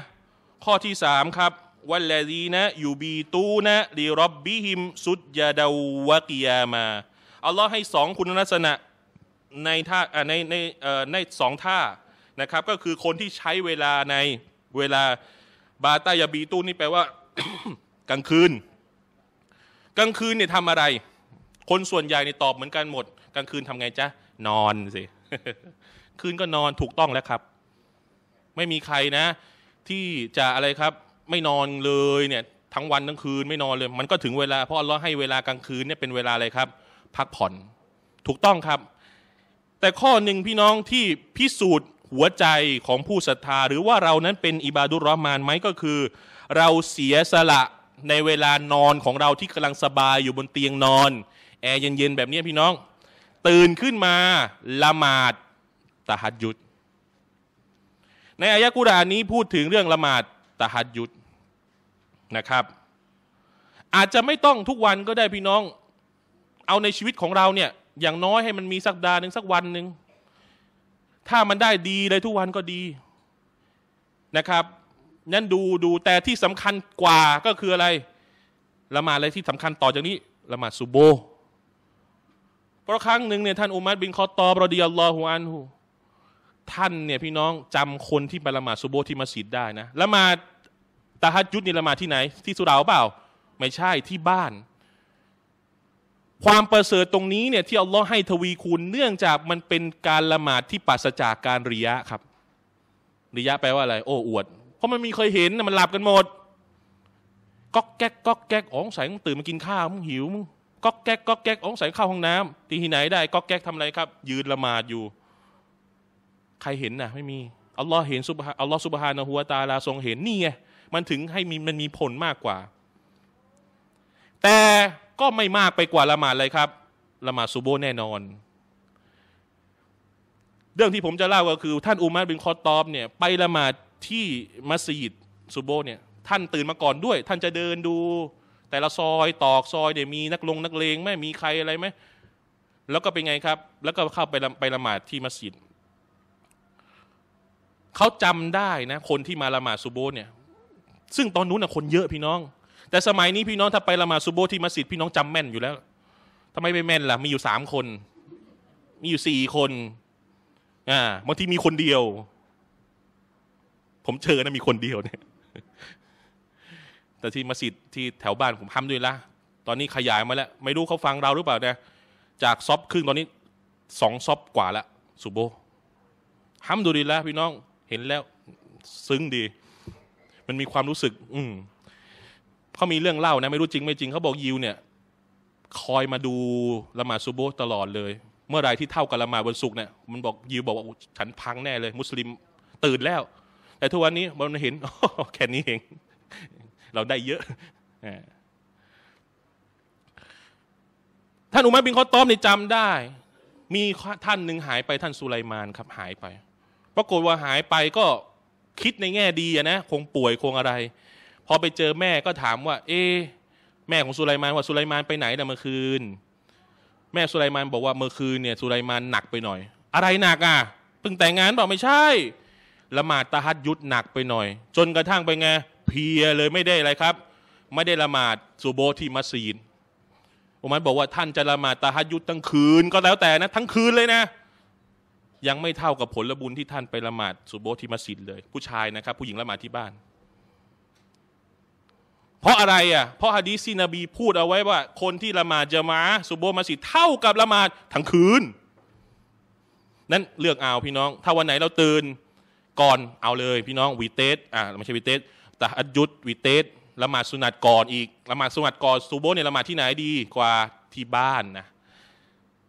ข้อที่สามครับ วันแลดีนะ อยู่บีตูนะลีรอบบีฮิมสุดยาดาวะกิยามาอัลลอฮ์ให้สองคุณลักษณะในท่าในในในสองท่านะครับ ก็คือคนที่ใช้เวลาในเวลาบาตายาบีตูนี่แปลว่า กลางคืน กลางคืนเนี่ยทำอะไร คนส่วนใหญ่เนี่ยตอบเหมือนกันหมดกลางคืนทำไงจ๊ะนอนสิคืนก็นอนถูกต้องแล้วครับ ไม่มีใครนะ ที่จะอะไรครับ ไม่นอนเลยเนี่ย ทั้งวันทั้งคืนไม่นอนเลย มันก็ถึงเวลาเพราะเราให้เวลากลางคืนเนี่ยเป็นเวลาอะไรครับ พักผ่อน ถูกต้องครับ แต่ข้อหนึ่งพี่น้องที่พิสูจน์หัวใจของผู้ศรัทธาหรือว่าเรานั้นเป็น อิบาดุรอมานไหมก็คือ เราเสียสละในเวลานอนของเราที่กำลังสบายอยู่บนเตียงนอน แอร์เย็นๆแบบนี้พี่น้อง ตื่นขึ้นมาละหมาดตะหัดยุด ในอายะกุรานนี้พูดถึงเรื่องละหมาดตะหัดยุดนะครับ อาจจะไม่ต้องทุกวันก็ได้พี่น้อง เอาในชีวิตของเราเนี่ยอย่างน้อยให้มันมีสักดาหนึ่งสักวันหนึ่งถ้ามันได้ดีเลยทุกวันก็ดีนะครับ นั้นดูดูแต่ที่สำคัญกว่าก็คืออะไรละหมาดอะไรที่สำคัญต่อจากนี้ละหมาดซุโบเพราะครั้งหนึ่งเนี่ยท่านอุมัดบินคอตอบรดิยัลลอฮุอันหูท่านเนี่ยพี่น้องจำคนที่ไปละหมาดซุโบที่มัสยิดได้นะละหมาดตาฮัดยุดนี่ละหมาดที่ไหน ที่สุราเปล่า ไม่ใช่ที่บ้านความประเสริฐตรงนี้เนี่ยที่อัลลอฮ์ให้ ทวีคูณเนื่องจากมันเป็นการละหมาดที่ปราศจากการริยะครับ ริยะแปลว่าอะไรโอ้อวด เพราะมันมีเคยเห็นมันหลับกันหมดก๊อกแก๊กก๊อกแก๊กอ๋องใส่มึงตื่นมากินข้าวมึงหิวมึงก๊อกแก๊กก๊อกแก๊กอ๋องใส่เข้าห้องน้ำที่ไหนได้ก๊อกแก๊กทำอะไรครับ ยืนละหมาดอยู่ใครเห็นนะไม่มีอัลลอฮ์เห็นสุบฮะอัลลอฮ์สุบฮานะฮัวตาลาทรงเห็น นี่ไงมันถึงให้มันมีผลมากกว่า แต่ก็ไม่มากไปกว่าละหมาดเลยครับละหมาดซูโบแน่นอน เรื่องที่ผมจะเล่าก็คือท่านอุมัดบินคอตอบเนี่ยไปละหมาดที่มัสยิดซูโบเนี่ย ท่านตื่นมาก่อนด้วย ท่านจะเดินดู แต่ละซอยตอกซอยเนี่ยมีนักลง นักเลงไหมมีใครอะไรไหมแล้วก็เป็นไงครับ แล้วก็เข้าไปไปละหมาดที่มัสยิดเขาจำได้นะคนที่มาละหมาดซูโบเนี่ยซึ่งตอนนู้นนะคนเยอะพี่น้องแต่สมัยนี้พี่น้องถ้าไปละหมาดซุโบที่มัสยิดพี่น้องจำแม่นอยู่แล้วทำไมไม่แม่นล่ะ มีอยู่สามคน มีอยู่สี่คน อ่าบางทีมีคนเดียว ผมเชิญนะมีคนเดียวเนี่ย แต่ที่มัสยิดที่แถวบ้านผมทำด้วยละตอนนี้ขยายมาแล้ว ไม่รู้เขาฟังเราหรือเปล่าเนี่ยจากซอฟครึ่งตอนนี้สองซอฟกว่าละสุโบหำมดูดีแล้วพี่น้อง เห็นแล้ว ซึ้งดี มันมีความรู้สึก อืมเขามีเรื่องเล่านะไม่รู้จริงไม่จริงเขาบอกยิวเนี่ย คอยมาดูละหมาดซบโบตลอดเลย เมื่อไรที่เท่ากับละหมาดวันศุกร์เนี่ยมันบอกยิวบอกว่าฉันพังแน่เลย มุสลิมตื่นแล้ว แต่ทุกวันนี้มันเห็นแค่นี้เอง เราได้เยอะ ท่านอุมัยบินคอตอมนี่จำได้ มีท่านหนึ่งหายไปท่านสุไลมานครับหายไปปรากฏว่าหายไปก็คิดในแง่ดีนะคงป่วยคงอะไรพอไปเจอแม่ก็ถามว่าเอ๊แม่ของสุไลมานว่าสุไลมานไปไหนนะเมื่อคืน แม่สุไลมานบอกว่าเมื่อคืนเนี่ยสุไลมานหนักไปหน่อย อะไรหนักอ่ะเพิ่งแต่งงานบอกไม่ใช่ ละหมาดตะฮัดยุดหนักไปหน่อย จนกระทั่งไปไงเพียเลยไม่ได้อะไรครับ ไม่ได้ละหมาดสุโบที่มัสยิดอุมัรบอกว่าท่านจะละหมาดตะฮัดยุดทั้งคืนก็แล้วแต่นะ ทั้งคืนเลยนะ ยังไม่เท่ากับผลบุญที่ท่านไปละหมาดสุโบที่มัสยิดเลย ผู้ชายนะครับผู้หญิงละหมาดที่บ้านราะอะไรอ่ะ เพราะฮะดีซีนบีพูดเอาไว้ว่าคนที่ละหมาดจะมาสุโบมาสิเท่ากับละหมาดทั้งคืน นั้นเลือกเอาพี่น้องถ้าวันไหนเราตื่นก่อนเอาเลย พี่น้องวีเตสอ่าไม่ใช่วีเตสแต่อัจยุดวีเตสละหมาดสุนัตก่อนอีกละหมาดสุนัตก่อนุบโบเนี่ยละหมาดที่ไหนดีกว่าที่บ้านนะ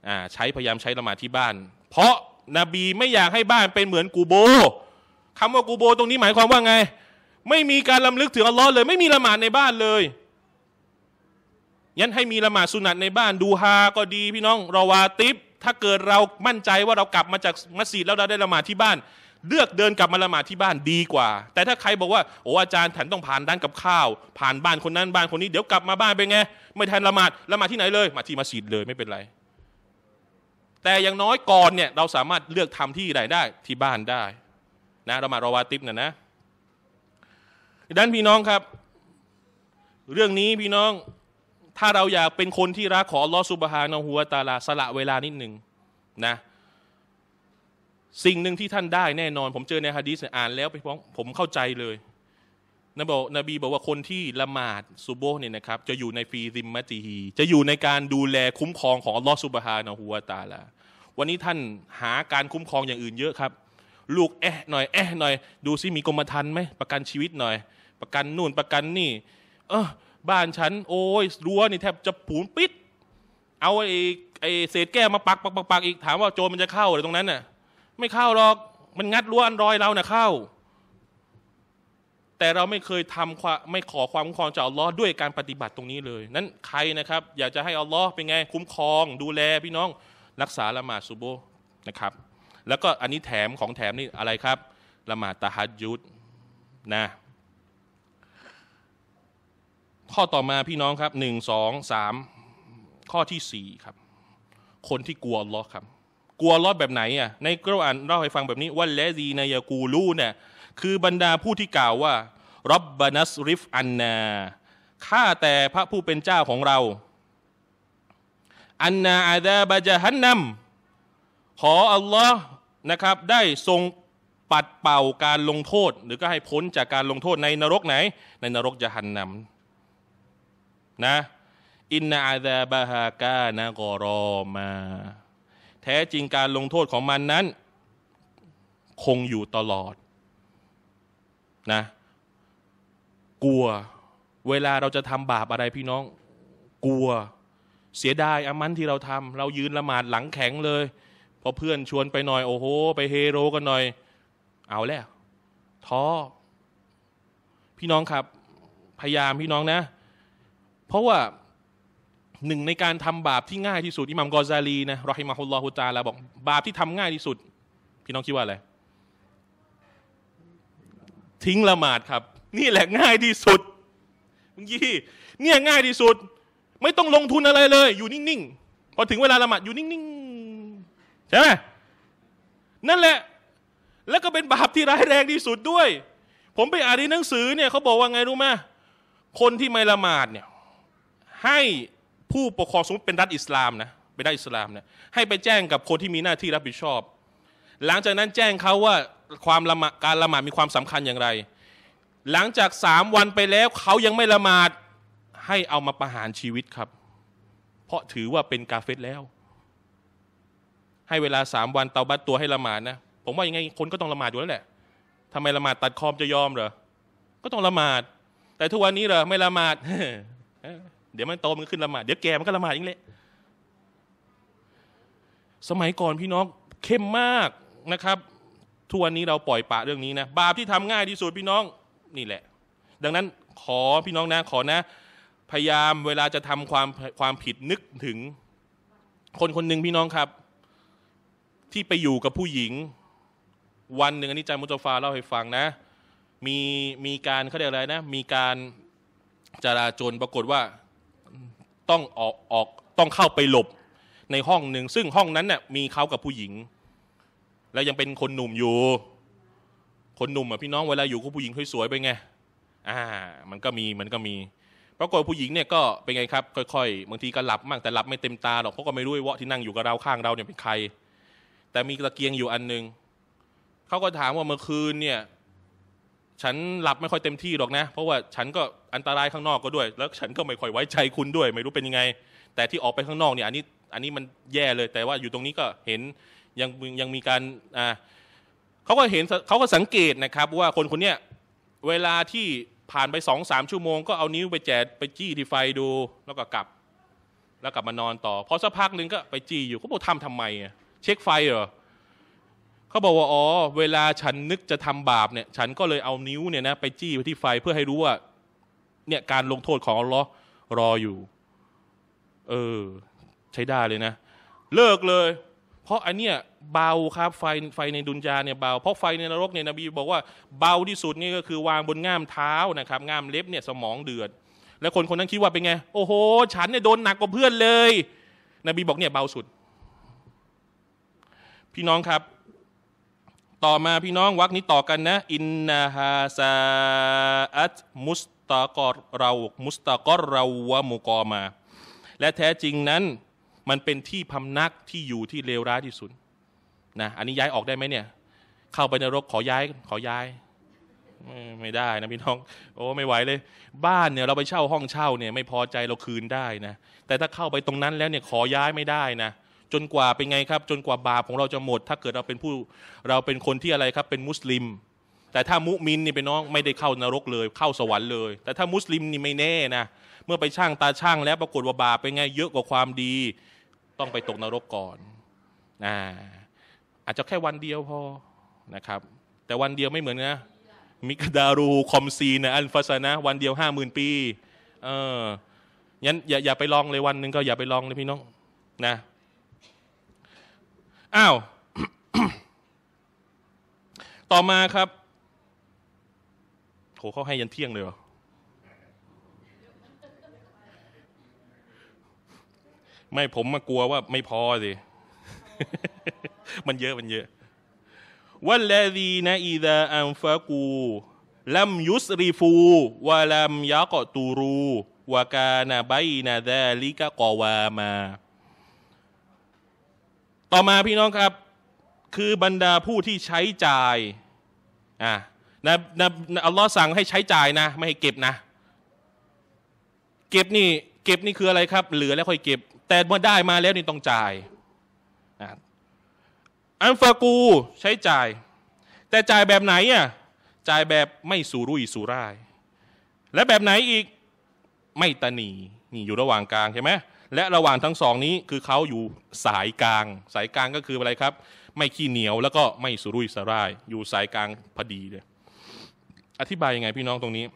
อ่าใช้พยายามใช้ละหมาดที่บ้าน เพราะนบีไม่อยากให้บ้านเป็นเหมือนกูโบ คำว่ากูโบ ตรงนี้หมายความว่าไงไม่มีการลำลึกถึงอัลลอฮ์เลย ไม่มีละหมาดในบ้านเลยยันให้มีละหมาดสุนัตในบ้านดูฮาก็ดีพี่น้องรอวาติบ ถ้าเกิดเรามั่นใจว่าเรากลับมาจากมัสยิดแล้วเราได้ละหมาดที่บ้าน เลือกเดินกลับมาละหมาดที่บ้านดีกว่า แต่ถ้าใครบอกว่าโอ้อาจารย์ฉันต้องผ่านด้านกับข้าวผ่านบ้านคนนั้นบ้านคนนี้เดี๋ยวกลับมาบ้านไปไงไม่ทันละหมาดละหมาดที่ไหนเลย มาที่มัสยิดเลยไม่เป็นไร แต่อย่างน้อยก่อนเนี่ยเราสามารถเลือกทำที่ไหนได้ที่บ้านได้นะละหมาดรอวาติบนะนะดังนั้นพี่น้องครับ เรื่องนี้พี่น้องถ้าเราอยากเป็นคนที่รักขอลอสุบฮานาหัวตาลา สละเวลานิดหนึ่งนะสิ่งหนึ่งที่ท่านได้แน่นอน ผมเจอในฮะดีษอ่านแล้วไปพ้องผมเข้าใจเลย นบีนบีบอกว่าคนที่ละหมาดซุโบเนี่ยนะครับ จะอยู่ในฟีซิมมัตีฮีจะอยู่ในการดูแลคุ้มครองของอัลลอฮฺสุบฮานาหัวตาลาวันนี้ท่านหาการคุ้มครองอย่างอื่นเยอะครับ ลูกแอะหน่อยแอะหน่อย ดูซิมีกรมธรรม์ไหมประกันชีวิตหน่อยประกันนู่นประกันนี่ เออบ้านฉัน โอ้ยรั้วนี่แทบจะปูนปิด เอาไอ้ไอ้เศษแก้วมาปักปักปักปกอีกถามว่าโจรมันจะเข้าหรือตรงนั้นน่ะ ไม่เข้าหรอกมันงัดรั้วอันรอยเราน่ะเข้า แต่เราไม่เคยทำความไม่ขอความคุ้มครองจากอัลลอฮ์ด้วยการปฏิบัติตรงนี้เลย นั้นใครนะครับ อยากจะให้อัลลอฮ์เป็นไงคุ้มครองดูแลพี่น้องรักษาละหมาดซุโบนะครับ แล้วก็อันนี้แถมของแถมนี่อะไรครับละหมาดตะฮัดยุดนะข้อต่อมาพี่น้องครับหนึ่งสองสามข้อที่สี่ครับ คนที่กลัวล้อครับ กลัวล้อแบบไหนอ่ะ ในกรอ่านเล่าให้ฟังแบบนี้ ว่าและดีนายกูลูเนี่ยคือบรรดาผู้ที่กล่าวว่ารับบานัสริฟ อันนาข้าแต่พระผู้เป็นเจ้าของเรา อันนาอาดาบาจฮันนัมขออัลลอฮ์นะครับ ได้ทรงปัดเป่าการลงโทษ หรือก็ให้พ้นจากการลงโทษในนรกไหน ในนรกจะหันนำนะอินนาอาซาบาฮากานะกอรอมา แท้จริงการลงโทษของมันนั้น คงอยู่ตลอดนะกลัว เวลาเราจะทำบาปอะไรพี่น้อง กลัว เสียดายอามันที่เราทำเรายืนละหมาดหลังแข็งเลยพอเพื่อนชวนไปหน่อยโอ้โห ไปเฮโรกันหน่อย เอาแล้ว ท้อ พี่น้องครับ พยายามพี่น้องนะเพราะว่าหนึ่งในการทำบาปที่ง่ายที่สุด อิหมัมกอซาลีนะรอฮิมาฮุลลอฮุตาลาบอกบาปที่ทำง่ายที่สุด พี่น้องคิดว่าอะไรทิ้งละหมาดครับ นี่แหละง่ายที่สุดยี่ เนี่ยง่ายที่สุด ไม่ต้องลงทุนอะไรเลย อยู่นิ่งๆพอถึงเวลาละหมาดอยู่นิ่งๆใช่ไหมนั่นแหละแล้วก็เป็นบาปที่ร้ายแรงที่สุดด้วย ผมไปอ่านในหนังสือเนี่ยเขาบอกว่าไงรู้ไหมคนที่ไม่ละหมาดเนี่ยให้ผู้ปกครองสมมติเป็นรัฐอิสลามนะเป็นรัฐอิสลามเนี่ยให้ไปแจ้งกับคนที่มีหน้าที่รับผิดชอบ หลังจากนั้นแจ้งเขาว่าความละมาการละหมาดมีความสำคัญอย่างไร หลังจากสามวันไปแล้วเขายังไม่ละหมาด ให้เอามาประหารชีวิตครับ เพราะถือว่าเป็นกาเฟตแล้ว ให้เวลาสามวันเตาบัตตัวให้ละหมาดนะผมว่ายังไง คนก็ต้องละหมาดอยู่แล้วแหละ ทำไมละหมาดตัดคอมจะยอมเหรอก็ต้องละหมาด แต่ทุกวันนี้เหรอไม่ละหมาดดี๋ยวมันโตมันขึ้นละหมาดเดี๋ยวแกมันก็ละหมาดอีกเละสมัยก่อนพี่น้องเข้มมากนะครับ ทุกวันนี้เราปล่อยปะเรื่องนี้นะบาปที่ทำง่ายที่สุดพี่น้องนี่แหละ ดังนั้นขอพี่น้องนะขอนะ พยายามเวลาจะทำความความผิดนึกถึง คนคนหนึ่งพี่น้องครับ ที่ไปอยู่กับผู้หญิง วันหนึ่งอันนี้จามุจฟาเล่าให้ฟังนะมีมีการเขาเรียกอะไรนะ มีการจราจนปรากฏว่าต้อง ออก ออกต้องเข้าไปหลบในห้องหนึ่งซึ่งห้องนั้นน่ยมีเขากับผู้หญิง แล้วยังเป็นคนหนุ่มอยู่ คนหนุ่มอ่ะพี่น้องเวลาอยู่กับผู้หญิงสวยๆไปไงอ่า มันก็มีมันก็มี ปรากฏผู้หญิงเนี่ยก็เป็นไงครับ ค่อยๆบางทีก็หลับมั่งแต่หลับไม่เต็มตาหรอกเพราะก็ไม่รู้ว่าที่นั่งอยู่กับเราข้างเรา เนี่ยเป็นใคร แต่มีตะเกียงอยู่อันหนึ่งเขาก็ถามว่าเมื่อคืนเนี่ยฉันหลับไม่ค่อยเต็มที่หรอกนะ เพราะว่าฉันก็อันตรายข้างนอกก็ด้วย แล้วฉันก็ไม่ค่อยไว้ใจคุณด้วย ไม่รู้เป็นยังไง แต่ที่ออกไปข้างนอกเนี่ย อันนี้อันนี้มันแย่เลย แต่ว่าอยู่ตรงนี้ก็เห็นยังยังมีการอ่าเขาก็เห็นเขาก็สังเกตนะครับว่าคนคนเนี้ยเวลาที่ผ่านไปสองสามชั่วโมง ก็เอานิ้วไปแจดไปจี้ที่ไฟดูแล้วก็กลับแล้วกลับมานอนต่อพอสักพักหนึ่งก็ไปจี้อยู่เขาบอกทำทำไมเช็คไฟเหรอเขาบอกว่าอ๋อเวลาฉันนึกจะทำบาปเนี่ย ฉันก็เลยเอานิ้วเนี่ยนะไปจี้ไปที่ไฟเพื่อให้รู้ว่า เนี่ยการลงโทษของอัลลอฮ์รออยู่ เออ ใช้ได้เลยนะเลิกเลย เพราะอันเนี้ยเบาครับ ไฟไฟในดุนยาเนี่ยเบาเพราะไฟในนรกเนี่ยนบีบอกว่าเบาที่สุดนี่ก็คือ วางบนง่ามเท้านะครับง่ามเล็บเนี่ย สมองเดือดแล้วคนคนนั้นคิดว่าเป็นไง โอ้โห ฉันเนี่ยโดนหนักกว่าเพื่อนเลย นบีบอกเนี่ยเบาสุด พี่น้องครับต่อมาพี่น้องวักนี้ต่อกันนะ อินนาฮาซาอัตมุสตากรเรา มุสตากรเราวะมุกอมา และแท้จริงนั้น มันเป็นที่พำนักที่อยู่ที่เลวร้ายที่สุดนะอันนี้ย้ายออกได้ไหมเนี่ย เข้าไปนรกขอย้าย ขอย้ายไม่ได้นะพี่น้องโอ้ ไม่ไหวเลย บ้านเนี่ย เราไปเช่าห้องเช่า เนี่ย ไม่พอใจเราคืนได้นะ แต่ถ้าเข้าไปตรงนั้นแล้วเนี่ย ขอย้ายไม่ได้นะจนกว่าเป็นไงครับ จนกว่าบาปของเราจะหมด ถ้าเกิดเราเป็นผู้เราเป็นคนที่อะไรครับ เป็นมุสลิม แต่ถ้ามุมินนี่เป็นน้องไม่ได้เข้านรกเลยเข้าสวรรค์เลย แต่ถ้ามุสลิมนี่ไม่แน่นะเมื่อไปช่างตาช่างแล้วปรากฏว่าบาปเป็นไงเยอะกว่าความดี ต้องไปตกนรกก่อนนะอาจจะแค่วันเดียวพอนะครับ แต่วันเดียวไม่เหมือนนะมิกดารูคอมซีนะอันฟาซานะ วันเดียวห้าหมื่นปี เออยันอย่าอย่าไปลองเลยวันหนึ่งก็อย่าไปลองเลยพี่น้องนะอ้าว ต่อมาครับ โห เขาให้ยันเที่ยงเลยเหรอ ไม่ผมมากลัวว่าไม่พอสิ มันเยอะมันเยอะ วัลลดีนะอีดาอัมฟากูลัมยุสรีฟู วะลัมยะกตูรูวะกานาไบนาดลิกะกอวามาต่อมาพี่น้องครับคือบรรดาผู้ที่ใช้จ่ายอ่ะนะนะอัลลอฮ์สั่งให้ใช้จ่ายนะไม่ให้เก็บนะ เก็บนี่ เก็บนี่คืออะไรครับ เหลือแล้วค่อยเก็บ แต่เมื่อได้มาแล้วนี่ต้องจ่ายอันฟากูใช้จ่าย แต่จ่ายแบบไหนอ่ะจ่ายแบบไม่สูรุ่ยสูร่าย และแบบไหนอีกไม่ตนี นี่อยู่ระหว่างกลางใช่ไหมและระหว่างทั้งสองนี้คือเขาอยู่สายกลาง สายกลางก็คืออะไรครับ ไม่ขี้เหนียวแล้วก็ไม่สุรุ่ยสร่ายอยู่สายกลางพอดีเลยอธิบายยังไง พี่น้องตรงนี้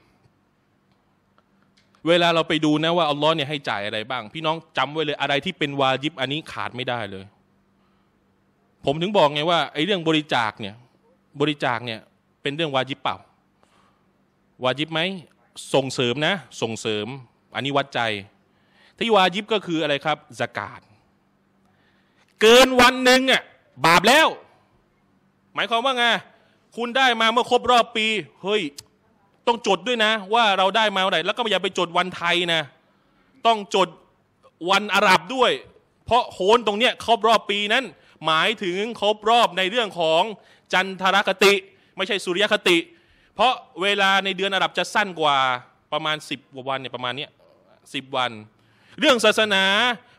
เวลาเราไปดูนะว่าอัลลอฮ์เนี่ยให้จ่ายอะไรบ้าง พี่น้องจำไว้เลยอะไรที่เป็นวาญิบ อันนี้ขาดไม่ได้เลย ผมถึงบอกไงว่าไอ้เรื่องบริจาคเนี่ยบริจาคเนี่ย เป็นเรื่องวาญิบเปล่า วาญิบไหมส่งเสริมนะ ส่งเสริมอันนี้วัดใจที่วายิบก็คืออะไรครับสกาดเกินวันหนึ่งอ่ะบาปแล้ว หมายความว่าไงคุณได้มาเมื่อครบรอบปีเฮ้ยต้องจดด้วยนะ ว่าเราได้มาเท่าไหร่แล้วก็อย่าไปจดวันไทยนะต้องจดวันอาหรับด้วย เพราะโหนตรงเนี้ยครบรอบปีนั้น หมายถึงครบรอบในเรื่องของจันทรคติ ไม่ใช่ สุริยคติ เพราะเวลาในเดือนอาหรับจะสั้นกว่าประมาณ 10กว่าวันเนี่ยประมาณเนี้ยสิบวันเรื่องศาสนา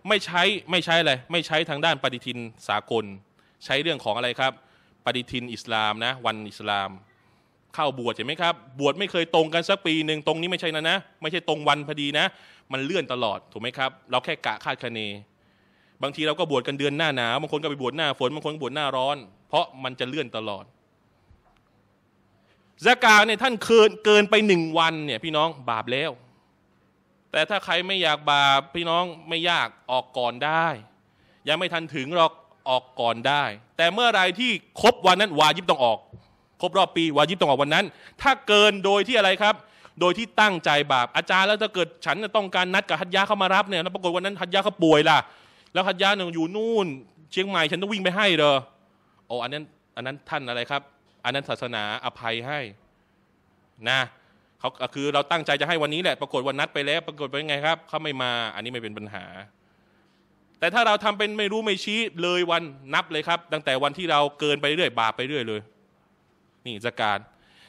ไม่ใช้ไม่ใช้อะไรไม่ใช้ทางด้านปฏิทินสากล ใช้เรื่องของอะไรครับ ปฏิทินอิสลามนะ วันอิสลามเข้าบวชใช่ไหมครับ บวชไม่เคยตรงกันสักปีหนึ่งตรงนี้ไม่ใช่นะนะ ไม่ใช่ตรงวันพอดีนะ มันเลื่อนตลอดถูกไหมครับเราแค่กะคาดคะเนบางทีเราก็บวชกันเดือนหน้าหนาวบางคนก็ไปบวชหน้าฝนบางคนบวชหน้าร้อน เพราะมันจะเลื่อนตลอดสกาเนี่ยท่านเกินเกินไปหนึ่งวันเนี่ยพี่น้องบาปแล้วแต่ถ้าใครไม่อยากบาปพี่น้องไม่ยากออกก่อนได้ ยังไม่ทันถึงหรอกออกก่อนได้ แต่เมื่อไรที่ครบวันนั้นวายิบต้องออก ครบรอบปีวายิบต้องออกวันนั้น ถ้าเกินโดยที่อะไรครับ โดยที่ตั้งใจบาป อาจารย์แล้วถ้าเกิดฉันต้องการนัดกับฮัตยาเข้ามารับเนี่ยแล้วปรากฏวันนั้นฮัตยาเขาป่วยล่ะแล้วฮัตยาเนี่ยอยู่นู่น เชียงใหม่ ฉันต้องวิ่งไปให้เด้อโอ้อันนั้นอันนั้นท่านอะไรครับ อันนั้นศาสนาอภัยให้นะเขาคือเราตั้งใจจะให้วันนี้แหละปรากฏวันนัดไปแล้ว ปรากฏเป็นไงครับเขาไม่มาอันนี้ไม่เป็นปัญหา แต่ถ้าเราทำเป็นไม่รู้ไม่ชี้เลยวันนับเลยครับ ตั้งแต่วันที่เราเกินไปเรื่อย บาปไปเรื่อยเลย นี่สกาด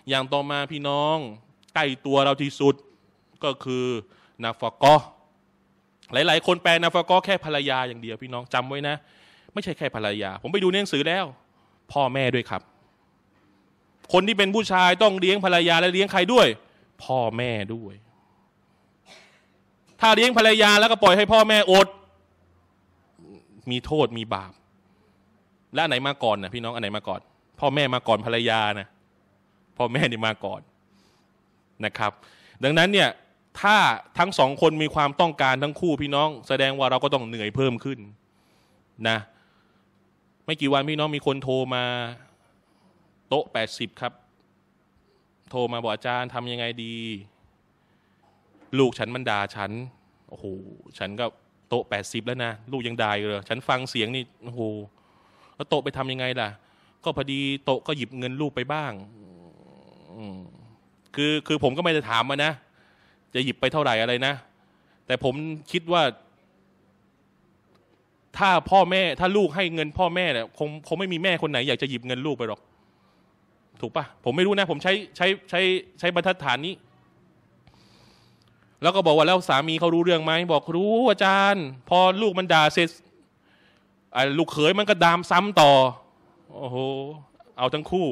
อย่างต่อมาพี่น้องใกล้ตัวเราที่สุดก็คือนาฟกอหลาย ๆ คนแปลนาฟกอแค่ภรรยาอย่างเดียวพี่น้องจำไว้นะ ไม่ใช่แค่ภรรยา ผมไปดูเนหนังสือแล้ว พ่อแม่ด้วยครับ คนที่เป็นผู้ชายต้องเลี้ยงภรรยาและเลี้ยงใครด้วยพ่อแม่ด้วย ถ้าเลี้ยงภรรยาแล้วก็ปล่อยให้พ่อแม่อด มีโทษมีบาป และไหนมาก่อนนะพี่น้องอันไหนมาก่อน พ่อแม่มาก่อนภรรยานะพ่อแม่นี่มาก่อนนะครับ ดังนั้นเนี่ย ถ้าทั้งสองคนมีความต้องการทั้งคู่พี่น้องแสดงว่าเราก็ต้องเหนื่อยเพิ่มขึ้นนะไม่กี่วันพี่น้องมีคนโทรมา โต๊ะแปดสิบครับทรมาบอกอาจารย์ทำยังไงดี ลูกฉันมันด่าฉันโอ้โหฉันก็โตแปดสิบแล้วนะลูกยังด่าอยู่เลยฉัน ฟังเสียงนี่โอ้โหแล้วโตไปทำยังไงล่ะ ก็พอดีโตก็หยิบเงินลูกไปบ้างคือคือผมก็ไม่ได้ถามมานะจะหยิบไปเท่าไหร่อะไรนะแต่ผมคิดว่า ถ้าพ่อแม่ถ้าลูกให้เงินพ่อแม่เนี่ยคงคงไม่มี แม่คน ไหน อยากจะหยิบเงินลูกไปหรอกถูกปะผมไม่รู้นะ ผมใช้ใช้ใช้ใช้บรรทัดฐานนี้ แล้วก็บอกว่าแล้วสามีเขารู้เรื่องไหมบอกรู้อาจารย์ พอลูกมันด่าเสร็จลูกเขยมันก็ดามซ้ำต่อโอ้โหเอาทั้งคู่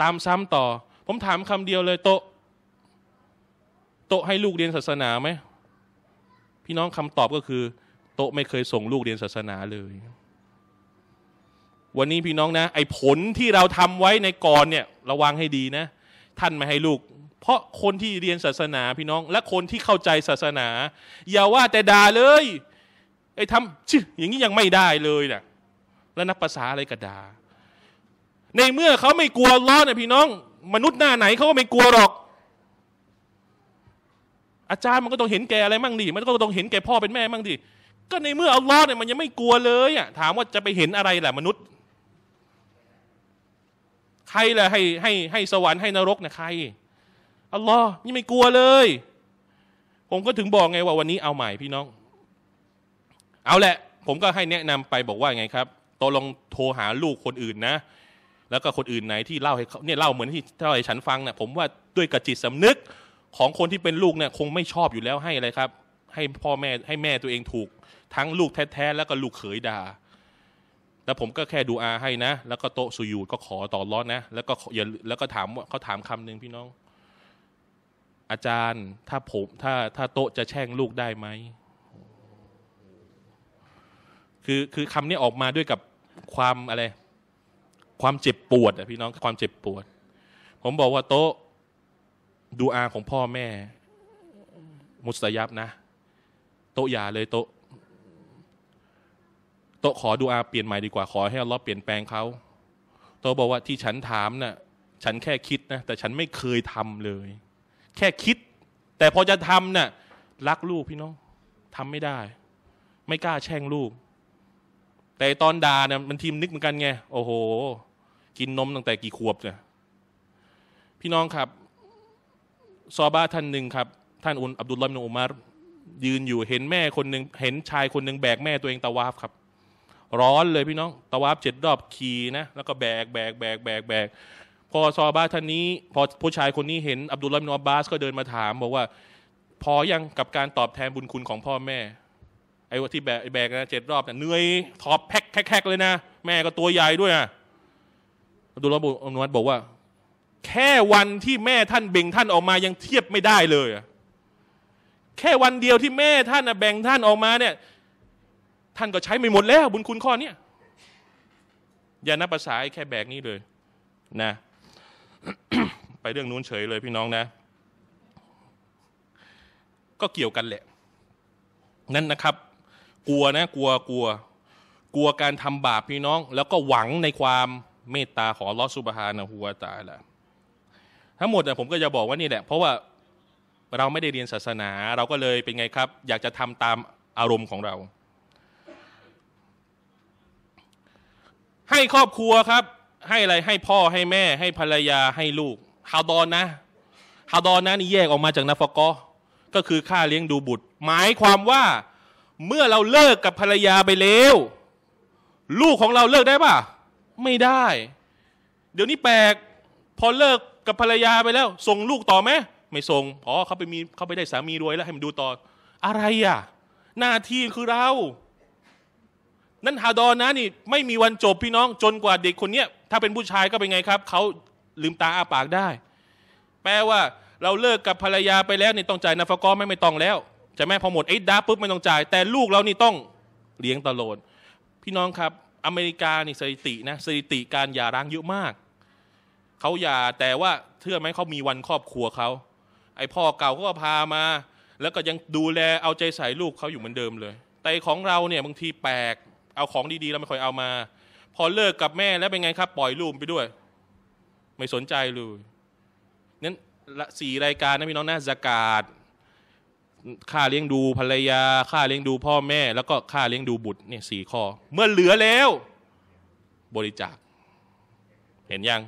ตามซ้ำต่อ ผมถามคำเดียวเลย โตโตให้ลูกเรียนศาสนาไหม พี่น้องคำตอบก็คือ โตไม่เคยส่งลูกเรียนศาสนาเลยวันนี้พี่น้องนะ ไอ้ผลที่เราทำไว้ในก่อนเนี่ย ระวังให้ดีนะ ท่านไม่ให้ลูก เพราะคนที่เรียนศาสนาพี่น้อง และคนที่เข้าใจศาสนา อย่าว่าแต่ด่าเลยไอ้ทำชิอย่างนี้ยังไม่ได้เลยนะแล้วนักภาษาอะไรก็บดาในเมื่อเขาไม่กลัวล้อนะพี่น้อง มนุษย์หน้าไหนเขาก็ไม่กลัวหรอก อาจารย์มันก็ต้องเห็นแก่อะไรมั่งดิมันก็ต้องเห็นแก่พ่อเป็นแม่มั่งดิก็ในเมื่ออัลลอฮ์เนี่ยมันยังไม่กลัวเลยอ่ะถามว่าจะไปเห็นอะไรแหละมนุษย์ใครแหละให้ให้ให้สวรรค์ให้นรกนะใครอัลลอฮ์นี่ไม่กลัวเลย ผมก็ถึงบอกไงว่าวันนี้เอาใหม่พี่น้อง เอาแหละ ผมก็ให้แนะนำไปบอกว่าไงครับตกลงโทรหาลูกคนอื่นนะ แล้วก็คนอื่นไหนที่เล่าให้เขาเนี่ยเล่าเหมือนที่เล่าให้ฉันฟังเนะ่ยผมว่าด้วยกระจิตสำนึกของคนที่เป็นลูกเนี่ย คงไม่ชอบอยู่แล้วให้อะไรครับ ให้พ่อแม่ ให้แม่ตัวเองถูกทั้งลูกแท้ๆแล้วก็ลูกเขยดา่าแล้วผมก็แค่ดูอาให้นะ แล้วก็โตะุยูดก็ขอต่อร้อนนะ แล้วก็อย่าแล้วก็ถามเขาถามคำหนึ่งพี่น้อง อาจารย์ถ้าผมถ้าถ้าโตะจะแช่งลูกได้ไหม คือคือคำนี้ออกมาด้วยกับความอะไร ความเจ็บปวดอะพี่น้อง ความเจ็บปวด ผมบอกว่า โตะดูอาของพ่อแม่ มุสตายับนะ โตะอย่าเลยโตะตขอดูอาเปลี่ยนใหม่ดีกว่าขอให้อัลลอฮ์เปลี่ยนแปลงเขาโตบอกว่าที่ฉันถามนะ่ะ ฉันแค่คิดนะ แต่ฉันไม่เคยทำเลย แค่คิด แต่พอจะทำนะ่ะรักลูกพี่น้อง ทำไม่ได้ ไม่กล้าแช่งลูก แต่ตอนด่าเนี่ยมันทีมนึกเหมือนกันไง โอ้โหกินนมตั้งแต่กี่ขวบเนี่ยพี่น้องครับซอบ้าท่านหนึ่งครับท่านอุนอับดุลลอฮ์บินอุมารยืนอยู่เห็นแม่คนหนึ่งเห็นชายคนหนึ่งแบกแม่ตัวเองตะวาฟครับร้อนเลยพี่น้อง ตะวับเจ็ดรอบ ขี่นะแล้วก็แบกแบกแบกแบกแบกพอซอบาท่านนี้ พอผู้ชายคนนี้เห็นอับดุลลาห์บินอบาสก็เดินมาถาม บอกว่า พอยังกับการตอบแทนบุญคุณของพ่อแม่ ไอ้ที่แบกแบกนะเจ็ดรอบ เนี่ยเหนื่อยทอบแพ็คแคกเลยนะ แม่ก็ตัวใหญ่ด้วยอ่ะอับดุลลาห์บินอับาสบอกว่า แค่วันที่แม่ท่านเบ่งท่านออกมายังเทียบไม่ได้เลยแค่วันเดียวที่แม่ท่านนะแบ่งท่านออกมาเนี่ยท่านก็ใช้ไม่หมดแล้ว บุญคุณข้อเนี้ย อย่านับภาษาแค่แบกนี้เลยนะ ไปเรื่องนู้นเฉยเลยพี่น้องนะ ก็เกี่ยวกันแหละ นั่นนะครับ กลัวนะ กลัวกลัว กลัวการทำบาปพี่น้อง แล้วก็หวังในความเมตตาของลอสุบฮานะฮัวตาละทั้งหมดนผมก็จะบอกว่านี่แหละ เพราะว่าเราไม่ได้เรียนศาสนา เราก็เลยเป็นไงครับ อยากจะทำตามอารมณ์ของเราให้ครอบครัวครับ ให้อะไรให้พ่อให้แม่ให้ภรรยาให้ลูกฮาดอนนะฮาดอนนะนี่แยกออกมาจากนาฟกอก็คือค่าเลี้ยงดูบุตร หมายความว่าเมื่อเราเลิกกับภรรยาไปแล้วลูกของเราเลิกได้ปะไม่ได้ เดี๋ยวนี้แปลกพอเลิกกับภรรยาไปแล้วส่งลูกต่อไหมไม่ส่งพอเขาไปมีเขาไปได้สามีรวยแล้วให้มันดูต่ออะไรอ่ะ หน้าที่คือเรานั่นฮาดอนนะนี่ไม่มีวันจบพี่น้องจนกว่าเด็กคนเนี้ยถ้าเป็นผู้ชายก็เป็นไงครับเขาลืมตาอาปากได้ แปลว่าเราเลิกกับภรรยาไปแล้วนี่ต้องจ่ายนาฟกอไม่ ไม่ต้องแล้วจะแม่พอหมดไอ้ดาปุ๊บไม่ต้องจ่ายแต่ลูกเรานี่ต้องเลี้ยงตลอดพี่น้องครับอเมริกานี่สถิตินะสถิติการหย่าร้างเยอะมากเขาหย่าแต่ว่าเชื่อไหมเขามีวันครอบครัวเขาไอพ่อเก่าก็พามา แล้วก็ยังดูแลเอาใจใส่ลูกเขาอยู่เหมือนเดิมเลย แต่ของเราเนี่ยบางทีแปลกเอาของดีๆ เราไม่ค่อยเอามา พอเลิกกับแม่ แล้วเป็นไงครับ ปล่อยลูกไปด้วย ไม่สนใจเลยนั้นสี่รายการนะพี่น้องนะสกาดค่าเลี้ยงดูภรรยา ค่าเลี้ยงดูพ่อแม่ แล้วก็ค่าเลี้ยงดูบุตรเนี่ยสี่ข้อ เมื่อเหลือแล้ว บริจาคเห็นยัง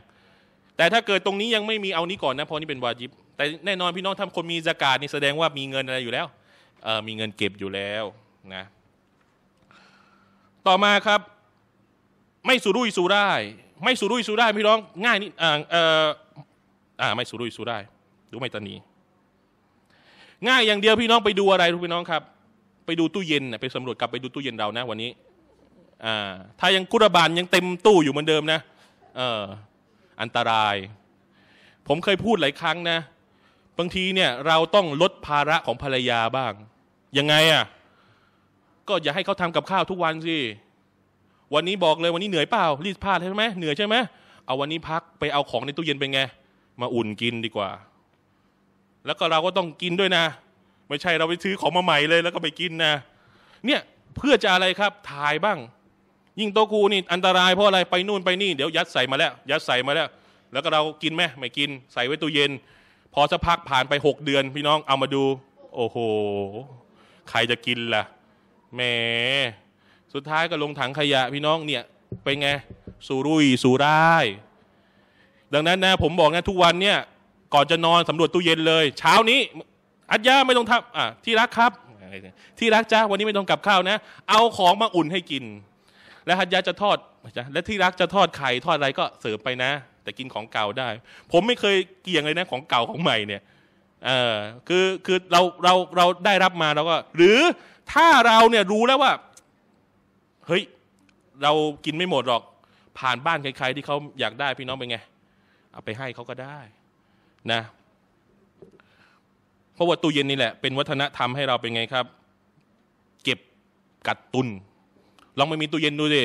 แต่ถ้าเกิดตรงนี้ยังไม่มีเอานี้ก่อนนะเพราะนี่เป็นวาจิบแต่แน่นอนพี่น้องทำคนมีสกาดนี่แสดงว่ามีเงินอะไรอยู่แล้วมีเงินเก็บอยู่แล้วนะต่อมาครับ ไม่สุรุ่ยสุร่ายไม่สุรุ่ยสุร่ายพี่น้อง ง่ายนิดอ่าเอ่ออ่าไม่สุรุ่ยสุร่ายดูไม่ตันนีง่ายอย่างเดียวพี่น้องไปดูอะไร ทุกพี่น้องครับ ไปดูตู้เย็นไปสำรวจกลับไปดูตู้เย็นเรานะวันนี้อ่าถ้ายังกุรบานยังเต็มตู้อยู่เหมือนเดิมนะเอออันตราย ผมเคยพูดหลายครั้งนะบางทีเนี่ย เราต้องลดภาระของภรรยาบ้างยังไงอะ่ะก็อย่าให้เขาทำกับข้าวทุกวันสิ วันนี้บอกเลยวันนี้เหนื่อยเปล่า รีดผ้าใช่ไหมเหนื่อยใช่ไหมเอาวันนี้พักไปเอาของในตู้เย็นเป็นไง มาอุ่นกินดีกว่า แล้วก็เราก็ต้องกินด้วยนะ ไม่ใช่เราไปซื้อของมาใหม่เลย แล้วก็ไปกินนะเนี่ยเพื่อจะอะไรครับถ่ายบ้าง ยิ่งโตกูนี่อันตรายเพราะอะไรไปนู่นไปนี่เดี๋ยวยัดใส่มาแล้ว ยัดใส่มาแล้วแล้วก็เรากินไหมไม่กินใส่ไว้ตู้เย็น พอสักพักผ่านไปหกเดือน พี่น้องเอามาดู โอ้โห ใครจะกินล่ะแหมสุดท้ายก็ลงถังขยะพี่น้องเนี่ยไปไงสู่รุ่ยสู่ได้ดังนั้นนะผมบอกนะ ทุกวันเนี่ย ก่อนจะนอนสำรวจตู้เย็นเลย เช้านี้ อัดยาไม่ต้องทำอ่ะที่รักครับ ที่รักจ้าวันนี้ไม่ต้องกับข้าวนะ เอาของมาอุ่นให้กิน และฮัดยาจะทอดและที่รักจะทอดไข่ทอดอะไรก็เสริมไปนะ แต่กินของเก่าได้ ผมไม่เคยเกี่ยงเลยนะของเก่าของใหม่เนี่ยเออคือคือเราเราเราได้รับมาเราก็ หรือถ้าเราเนี่ยรู้แล้วว่า เฮ้ย เรากินไม่หมดหรอก ผ่านบ้านใครๆที่เขาอยากได้พี่น้องเป็น ไงเอาไปให้เขาก็ได้นะ เพราะว่าตู้เย็นนี่แหละ เป็นวัฒนธรรมให้เราเป็นไงครับ เก็บกัดตุน ลองไม่มีตู้เย็นดูดิ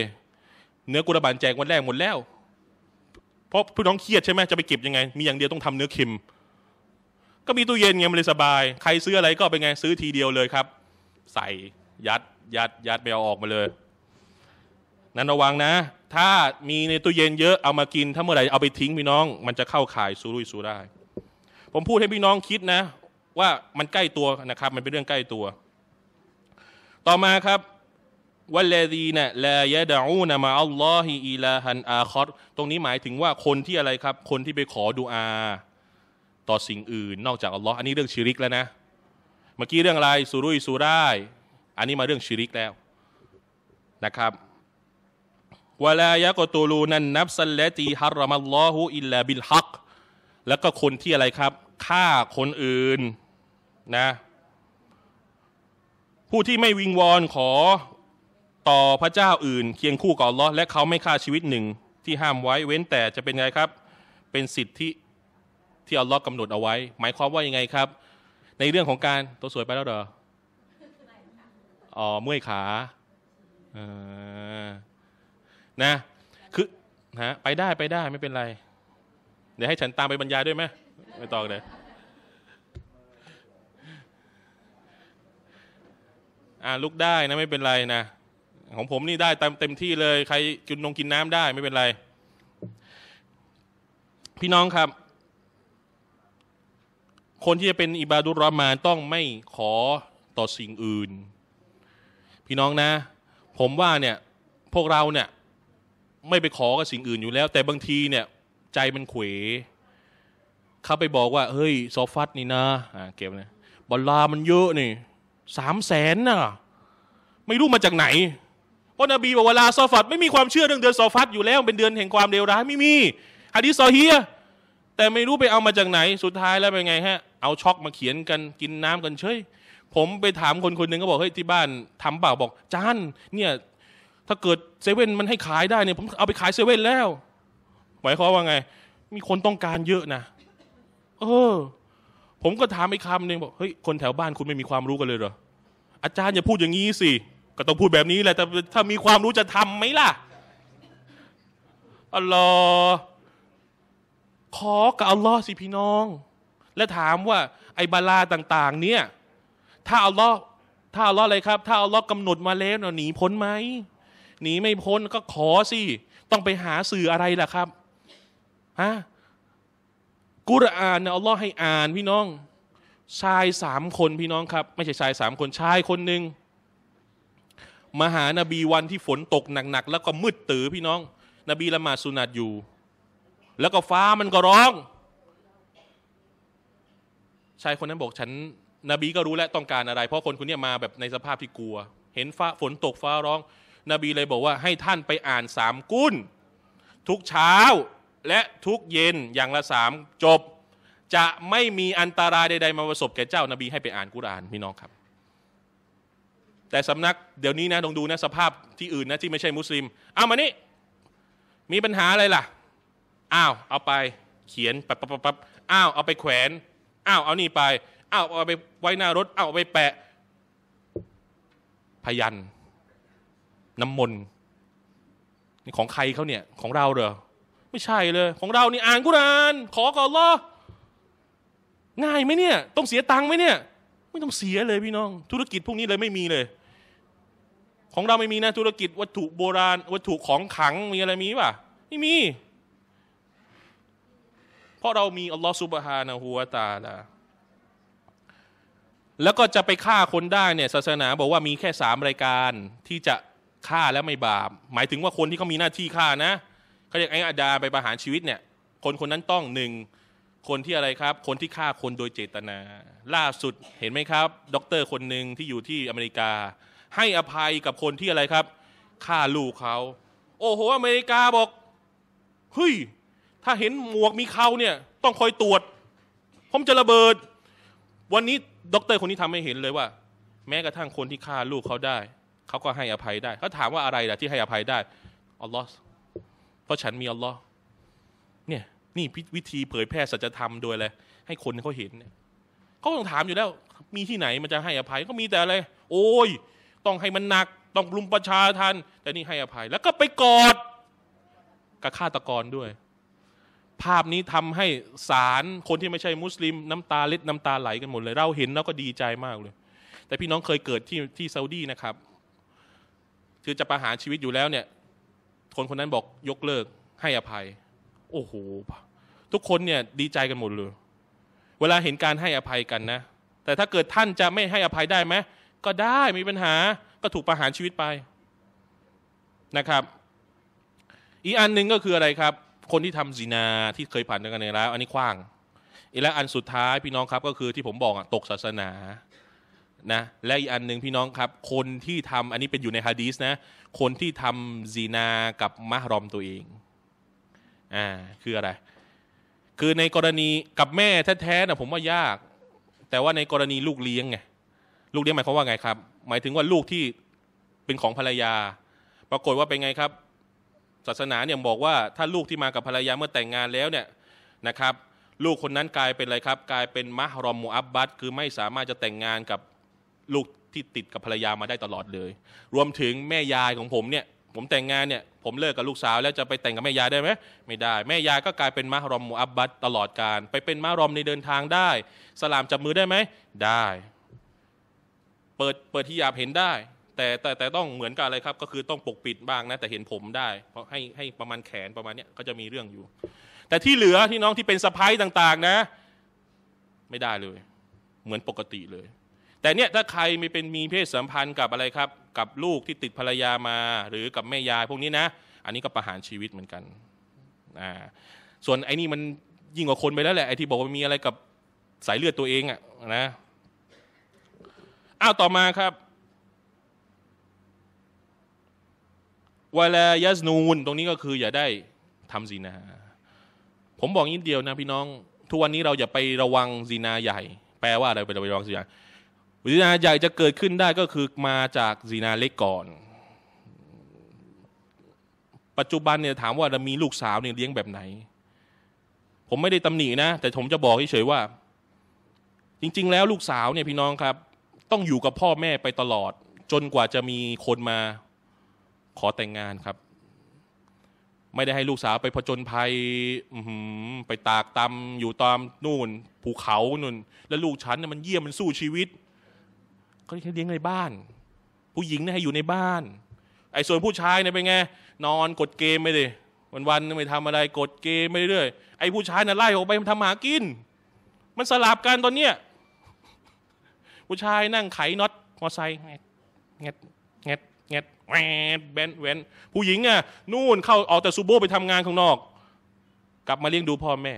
เนื้อกุระบานแจกวันแรกหมดแล้วเพราะพี่น้องเครียดใช่ไหมจะไปเก็บยังไง มีอย่างเดียวต้องทำเนื้อเค็ม ก็มีตู้เย็นไงมันเลยสบาย ใครซื้ออะไรก็เป็นไง ซื้อทีเดียวเลยครับใส่ยัดยัดยัด ไปเอาออกมาเลย นั้นระวังนะ ถ้ามีในตู้เย็นเยอะเอามากิน ถ้าเมื่อไหร่เอาไปทิ้งพี่น้อง มันจะเข้าข่ายซูรุ่ยซูได้ ผมพูดให้พี่น้องคิดนะ ว่ามันใกล้ตัวนะครับ มันเป็นเรื่องใกล้ตัว ต่อมาครับ วันเลดีเนี่ยแลยะดาอูนะมาอัลลอฮิอีลาฮันอาคอตตรงนี้หมายถึงว่าคนที่อะไรครับ คนที่ไปขอดูอา ต่อสิ่งอื่น นอกจากอัลลอฮ์อันนี้เรื่องชิริกแล้วนะเมื่อกี้เรื่องอะไรสุรุ่ยสุร่าย อันนี้มาเรื่องชิริกแล้วนะครับวลายะกตูลูนันนับสัลลตีฮารมัลลอฮูอิลลาบิลฮัก แล้วก็คนที่อะไรครับฆ่าคนอื่นนะ ผู้ที่ไม่วิงวอนขอต่อพระเจ้าอื่น เคียงคู่กับอัลลอฮ์และเขาไม่ฆ่าชีวิตหนึ่งที่ห้ามไว้เว้นแต่จะเป็นไงครับ เป็นสิทธิที่อัลลอฮ์กำหนดเอาไว้ หมายความว่ายังไงครับในเรื่องของการตัวสวยไปแล้วเหรออ๋อ เมื่อยขาอนะ คือ ฮะ ไปได้ไปได้ ไม่เป็นไร เดี๋ยวให้ฉันตามไปบรรยายด้วยไหมไม่ต่อเลย อ่าลุกได้นะไม่เป็นไรนะ ของผมนี่ได้เต็มเต็มที่เลยใครกินนงกินน้ำได้ไม่เป็นไร พี่น้องครับคนที่จะเป็นอิบาดุรอมานต้องไม่ขอต่อสิ่งอื่น พี่น้องนะ ผมว่าเนี่ยพวกเราเนี่ยไม่ไปขอกับสิ่งอื่นอยู่แล้ว แต่บางทีเนี่ยใจมันเขวเขาไปบอกว่าเฮ้ย ซอฟัต นี่นะอ่าเก็บนะบอลลามันเยอะนี่สามแสนนะไม่รู้มาจากไหนเพราะนบีบอกเวลาซอฟัตไม่มีความเชื่อเรื่องเดือนซอฟัตอยู่แล้ว เป็นเดือนแห่งความเลวร้ายไม่มีฮะดิซอฮีแต่ไม่รู้ไปเอามาจากไหน สุดท้ายแล้วเป็นไงฮะเอาช็อกมาเขียนกันกินน้ำกันเฉย ผมไปถามคนคนหนึ่งก็บอกเฮ้ยที่บ้าน ทำเปล่าบอกจานเนี่ย ถ้าเกิดเซเว่นมันให้ขายได้เนี่ยผมเอาไปขายเซเว่นแล้ว หมายความว่าไง มีคนต้องการเยอะนะเออ ผมก็ถามไอ้คำหนึ่งบอกเฮ้ยคนแถวบ้านคุณไม่มีความรู้กันเลยเหรออาจารย์อย่าพูดอย่างนี้สิก็ต้องพูดแบบนี้แหละแต่ถ้ามีความรู้จะทำไหมล่ะอัลลอฮ์ขอกับอัลลอฮ์สิพี่น้องและถามว่า ไอ้บาลาต่าง ๆ เนี่ย ถ้าอัลลอฮ์ถ้าอัลลอฮ์อะไรครับ ถ้าอัลลอฮ์กำหนดมาแล้วเนหนีพ้นไหมหนีไม่พ้นก็ขอสิต้องไปหาสื่ออะไรล่ะครับฮะกุรอานเนี่ยอัลลอฮ์ให้อ่านพี่น้อง ชายสามคนพี่น้องครับ ไม่ใช่ชายสามคนชายคนหนึ่งมาหานบีวันที่ฝนตกหนักๆแล้วก็มืดตื้อพี่น้อง นบีละหมาดสุนัตอยู่ แล้วก็ฟ้ามันก็ร้องชายคนนั้นบอกฉัน นบีก็รู้และต้องการอะไร เพราะคนคนนี้มาแบบในสภาพที่กลัว เห็นฟ้าฝนตกฟ้าร้อง นบีเลยบอกว่าให้ท่านไปอ่านสามกุ้นทุกเช้าและทุกเย็นอย่างละสามจบ จะไม่มีอันตรายใดๆมาประสบแก่เจ้า นบีให้ไปอ่านกุรานพี่น้องครับ แต่สำนักเดี๋ยวนี้นะลองดูนะสภาพที่อื่นนะที่ไม่ใช่มุสลิมเอามานี่มีปัญหาอะไรล่ะอ้าวเอาไปเขียนปั๊บปั๊บปั๊บอ้าวเอาไปแขวนอ้าวเอานี่ไปอ้าวเอาไปไว้หน้ารถอ้าวเอาไปแปะ พยัน น้ำมนต์นี่ของใครเขาเนี่ย ของเราเหรอ ไม่ใช่เลย ของเรานี่อ่านกุรานขอก่อนล่อง่ายไหมเนี่ย ต้องเสียตังค์ไหมเนี่ย ไม่ต้องเสียเลยพี่น้อง ธุรกิจพวกนี้เลยไม่มีเลย ของเราไม่มีนะธุรกิจ วัตถุโบราณ วัตถุของขัง มีอะไรมีป่ะ ไม่มีเพราะเรามี อัลลอฮฺซุบฮานะฮูวาตาลาแล้วก็จะไปฆ่าคนได้เนี่ย ศาสนาบอกว่ามีแค่สามรายการที่จะฆ่าแล้วไม่บาป หมายถึงว่าคนที่เขามีหน้าที่ฆ่านะ เขาเรียกไอ้อาดาไปประหารชีวิตเนี่ย คนคนนั้นต้องหนึ่งคนที่อะไรครับ คนที่ฆ่าคนโดยเจตนา ล่าสุดเห็นไหมครับ ด็อกเตอร์คนหนึ่งที่อยู่ที่อเมริกา ให้อภัยกับคนที่อะไรครับฆ่าลูกเขา โอ้โหอเมริกาบอกเฮ้ยถ้าเห็นหมวกมีเขาเนี่ย ต้องคอยตรวจผมจะระเบิด วันนี้ด็อกเตอร์คนนี้ทำให้เห็นเลยว่า แม้กระทั่งคนที่ฆ่าลูกเขาได้เขาก็ให้อภัยได้เขาถามว่าอะไรล่ะที่ให้อภัยได้อัลลอฮ์เพราะฉันมีอัลลอฮ์เนี่ย นี่วิธีเผยแพร่สัจธรรมโดยอะไรให้คนเขาเห็นเนี่ยเขาต้องถามอยู่แล้ว มีที่ไหนมันจะให้อภัยก็มีแต่อะไรโอ้ย ต้องให้มันหนักต้องรุมประชาทันแต่นี่ให้อภัย แล้วก็ไปกอดกับฆาตกรด้วยภาพนี้ทำให้สารคนที่ไม่ใช่มุสลิมน้ำตาเล็ดน้ำตาไหลกันหมดเลยเราเห็นแล้วก็ดีใจมากเลย แต่พี่น้องเคยเกิดที่ที่ซาอุดีนะครับ คือจะประหารชีวิตอยู่แล้วเนี่ยคนคนนั้นบอกยกเลิกให้อภัย โอ้โหทุกคนเนี่ยดีใจกันหมดเลย เวลาเห็นการให้อภัยกันนะ แต่ถ้าเกิดท่านจะไม่ให้อภัยได้ไหมก็ได้มีปัญหาก็ถูกประหารชีวิตไปนะครับอีกอันหนึ่งก็คืออะไรครับคนที่ทำจีนาที่เคยผ่านกันในแล้ว อันนี้ขว้าง อีกแล้วอันสุดท้ายพี่น้องครับ ก็คือที่ผมบอกตกศาสนา นะและอีกอันหนึ่งพี่น้องครับ คนที่ทำอันนี้เป็นอยู่ในฮะดีสนะคนที่ทำจีนากับมะรอมตัวเองอ่าคืออะไร คือในกรณีกับแม่แท้ๆนะผมว่ายาก แต่ว่าในกรณีลูกเลี้ยงไงลูกเลี้ยงหมายความว่าไงครับ หมายถึงว่าลูกที่เป็นของภรรยา ปรากฏว่าเป็นไงครับศาสนาเนี่ยบอกว่า ถ้าลูกที่มากับภรรยาเมื่อแต่งงานแล้วเนี่ยนะครับ ลูกคนนั้นกลายเป็นอะไรครับ กลายเป็นมหรอมมูอับบัตคือไม่สามารถจะแต่งงานกับลูกที่ติดกับภรรยามาได้ตลอดเลย รวมถึงแม่ยายของผมเนี่ยผมแต่งงานเนี่ย ผมเลิกกับลูกสาว แล้วจะไปแต่งกับแม่ยายได้ไหมไม่ได้ แม่ยายก็กลายเป็นมหรอมมูอับบัตตลอดการไปเป็นมหรอมในเดินทางได้ สลามจับมือได้ไหมได้ เปิดเปิดที่ยาบเห็นได้แต่แต่แต่ต้องเหมือนกันอะไรครับก็คือต้องปกปิดบ้างนะ แต่เห็นผมได้เพราะให้ให้ประมาณแขนประมาณเนี้ยก็จะมีเรื่องอยู่ แต่ที่เหลือที่น้องที่เป็นสะพ้ายต่างๆนะ ไม่ได้เลย เหมือนปกติเลย แต่เนี่ยถ้าใครไม่เป็นมีเพศสัมพันธ์กับอะไรครับ กับลูกที่ติดภรรยามาหรือกับแม่ยายพวกนี้นะ อันนี้ก็ประหารชีวิตเหมือนกันอ่าส่วนไอ้นี่มันยิ่งกว่าคนไปแล้วแหละไอ้ที่บอกว่ามีอะไรกับสายเลือดตัวเองอะนะอ้าวต่อมาครับวลายัสนูนตรงนี้ก็คือ อย่าได้ทำซีนา ผมบอกนิดเดียวนะพี่น้อง ทุกวันนี้เราอย่าไประวังซีนาใหญ่ แปลว่าอะไรไประวังซีนาซีนาใหญ่จะเกิดขึ้นได้ก็คือมาจากซีนาเล็กก่อน ปัจจุบันเนี่ยถามว่าเรามีลูกสาวเนี่ยเลี้ยงแบบไหน ผมไม่ได้ตำหนินะ แต่ผมจะบอกเฉยๆว่า จริง ๆ แล้วลูกสาวเนี่ยพี่น้องครับ ต้องอยู่กับพ่อแม่ไปตลอด จนกว่าจะมีคนมาขอแต่งงานครับ ไม่ได้ให้ลูกสาวไปผจญภัยไปตากตำอยู่ตามนู่นภูเขานู่น แล้วลูกฉันน่ยมันเยี่ยมมันสู้ชีวิตเขาเลี้ยงในบ้าน ผู้หญิงเนี่ยให้อยู่ในบ้าน ไอ้ส่วนผู้ชายเนี่ยเป็นไงนอนกดเกมไปดิวันวันไม่ทำอะไรกดเกมไปเรื่อยไอ้ผู้ชายน่ะไล่ออกไปทำหากิน มันสลับกัน ตอนเนี้ยผู้ชายนั่งไขน็อตมอไซค์เง็ดเง็ดเง็ดแงดแวนแบนแวนผู้หญิงอ่ะนู่นเข้าออกแต่ซูโบไปทำงานข้างนอก กลับมาเลี้ยงดูพ่อแม่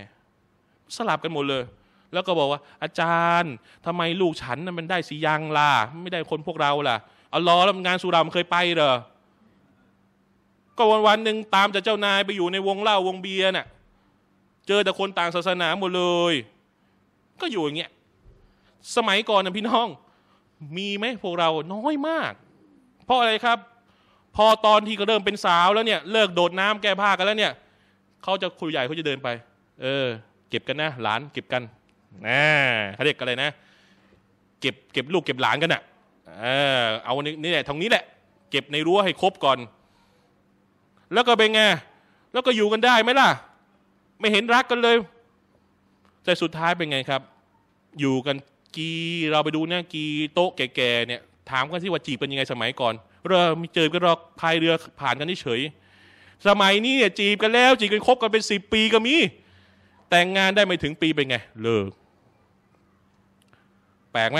สลับกันหมดเลย แล้วก็บอกว่า อาจารย์ทำไมลูกฉันมันได้สียางล่ะไม่ได้คนพวกเราล่ะเอาล้อแล้วงานสุรามเคยไปเหรอ ก็วันวันหนึ่งตามจากเจ้านายไปอยู่ในวงเล่าวงเบียร์น่ะเจอแต่คนต่างศาสนาหมดเลย ก็อยู่อย่างเงี้ย สมัยก่อนนะพี่น้อง มีไหมพวกเราน้อยมากเพราะอะไรครับ พอตอนที่ก็เริ่มเป็นสาวแล้วเนี่ย เลิกโดดน้ำแก้ผ้ากันแล้ว เนี่ยเขาจะคุยใหญ่เขาจะเดินไป เออเก็บกันนะหลานเก็บกันนะเขาเรียกกันเลยนะเก็บเก็บลูกเก็บหลานกันอนะ่ะ เออ เอานี่แหละทางนี้แหละ เก็บในรั้วให้ครบก่อน แล้วก็เป็นไง แล้วก็อยู่กันได้ไหมล่ะ ไม่เห็นรักกันเลย แต่สุดท้ายเป็นไงครับ อยู่กัน กี่เราไปดูเนี่ย กี่โต๊ะแก่ๆเนี่ยถามกันที่ว่าจีบเป็นยังไง สมัยก่อนเรามีเจอ กันรอกพายเรือ ผ่านกันเฉย สมัยนี้เนี่ยจีบกันแล้ว จีบกันคบกันเป็นสิบปีก็มี แต่งงานได้ไม่ถึงปีเป็นไงเลิก แปลกไหม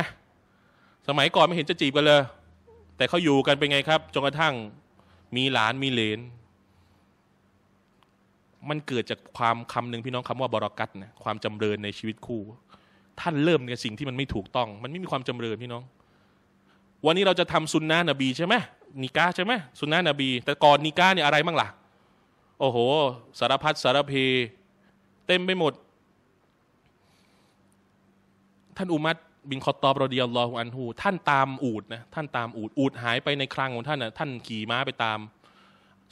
สมัยก่อนไม่เห็นจะจีบกันเลย แต่เขาอยู่กันเป็นไงครับ จนกระทั่งมีหลานมีเลน มันเกิดจากความคำหนึ่งพี่น้องคำว่าบรกัตนะความจำเริญในชีวิตคู่ ท่านเริ่มในสิ่งที่มันไม่ถูกต้อง มันไม่มีความจำเริญพี่น้องวันนี้เราจะทำซุนนะนบีใช่ไหมนิกาใช่ไหมซุนนะนบีแต่ก่อนนิกาเนี่ยอะไรบ้างล่ะโอ้โหสารพัดสารเพเต็มไปหมด ท่านอุมัตบินคอตอบรดิยัลลอฮุอันฮูท่านตามอูดนะท่านตามอูดอูดหายไปในครั้งของท่านนะท่านขี่ม้าไปตาม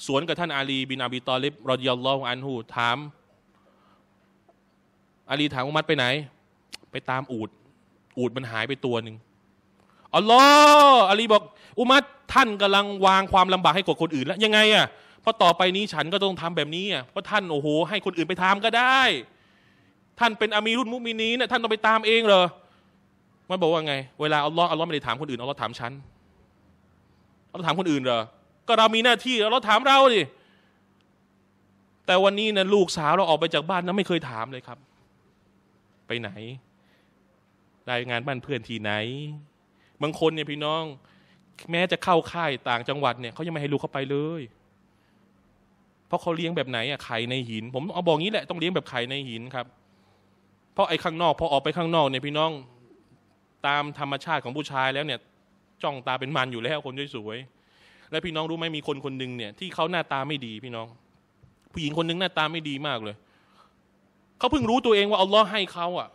สวนกับท่านอาลี บินอบีตอลิบรดิยัลลอฮุอันฮูถามอาลีถามอุมัตไปไหน ไปตามอูดอูดมันหายไปตัวหนึ่งอัลลอฮ์อาลีบอก อุมัดท่านกำลังวางความลำบากให้กับคนอื่น แล้ว ยังไง อ่ะ เพราะต่อไปนี้ฉันก็ต้องทำแบบนี้อ่ะ เพราะท่าน โอ้โห ให้คนอื่นไปทำก็ได้ ท่านเป็นอามีรุ่นมุมินีเนี่ย ท่านต้องไปตามเองเหรอมันบอกว่าไง เวลาอัลลอฮ์อัลลอฮ์ไม่ได้ถามคนอื่นอัลลอฮ์ถามฉันอัลลอฮ์ถามคนอื่นเหรอ ก็เรามีหน้าที่อัลลอฮ์ถามเราดิแต่วันนี้นะลูกสาวเราออกไปจากบ้านนะไม่เคยถามเลยครับ ไปไหน รายงานบ้านเพื่อนที่ไหนบางคนเนี่ยพี่น้องแม้จะเข้าค่ายต่างจังหวัดเนี่ยเขายังไม่ให้ลูกเข้าไปเลย เพราะเขาเลี้ยงแบบไหนอะไข่ในหิน ผมเอาบอกงี้แหละ ต้องเลี้ยงแบบไข่ในหินครับ เพราะไอ้ข้างนอกพอออกไปข้างนอกเนี่ยพี่น้องตามธรรมชาติของผู้ชายแล้วเนี่ย จ้องตาเป็นมันอยู่แล้วคนสวยๆและพี่น้องรู้ไหมมีคนคนหนึ่งเนี่ย ที่เขาหน้าตาไม่ดีพี่น้อง ผู้หญิงคนหนึ่งหน้าตาไม่ดีมากเลยเขาเพิ่งรู้ตัวเองว่าอัลลอฮ์ให้เขาอะ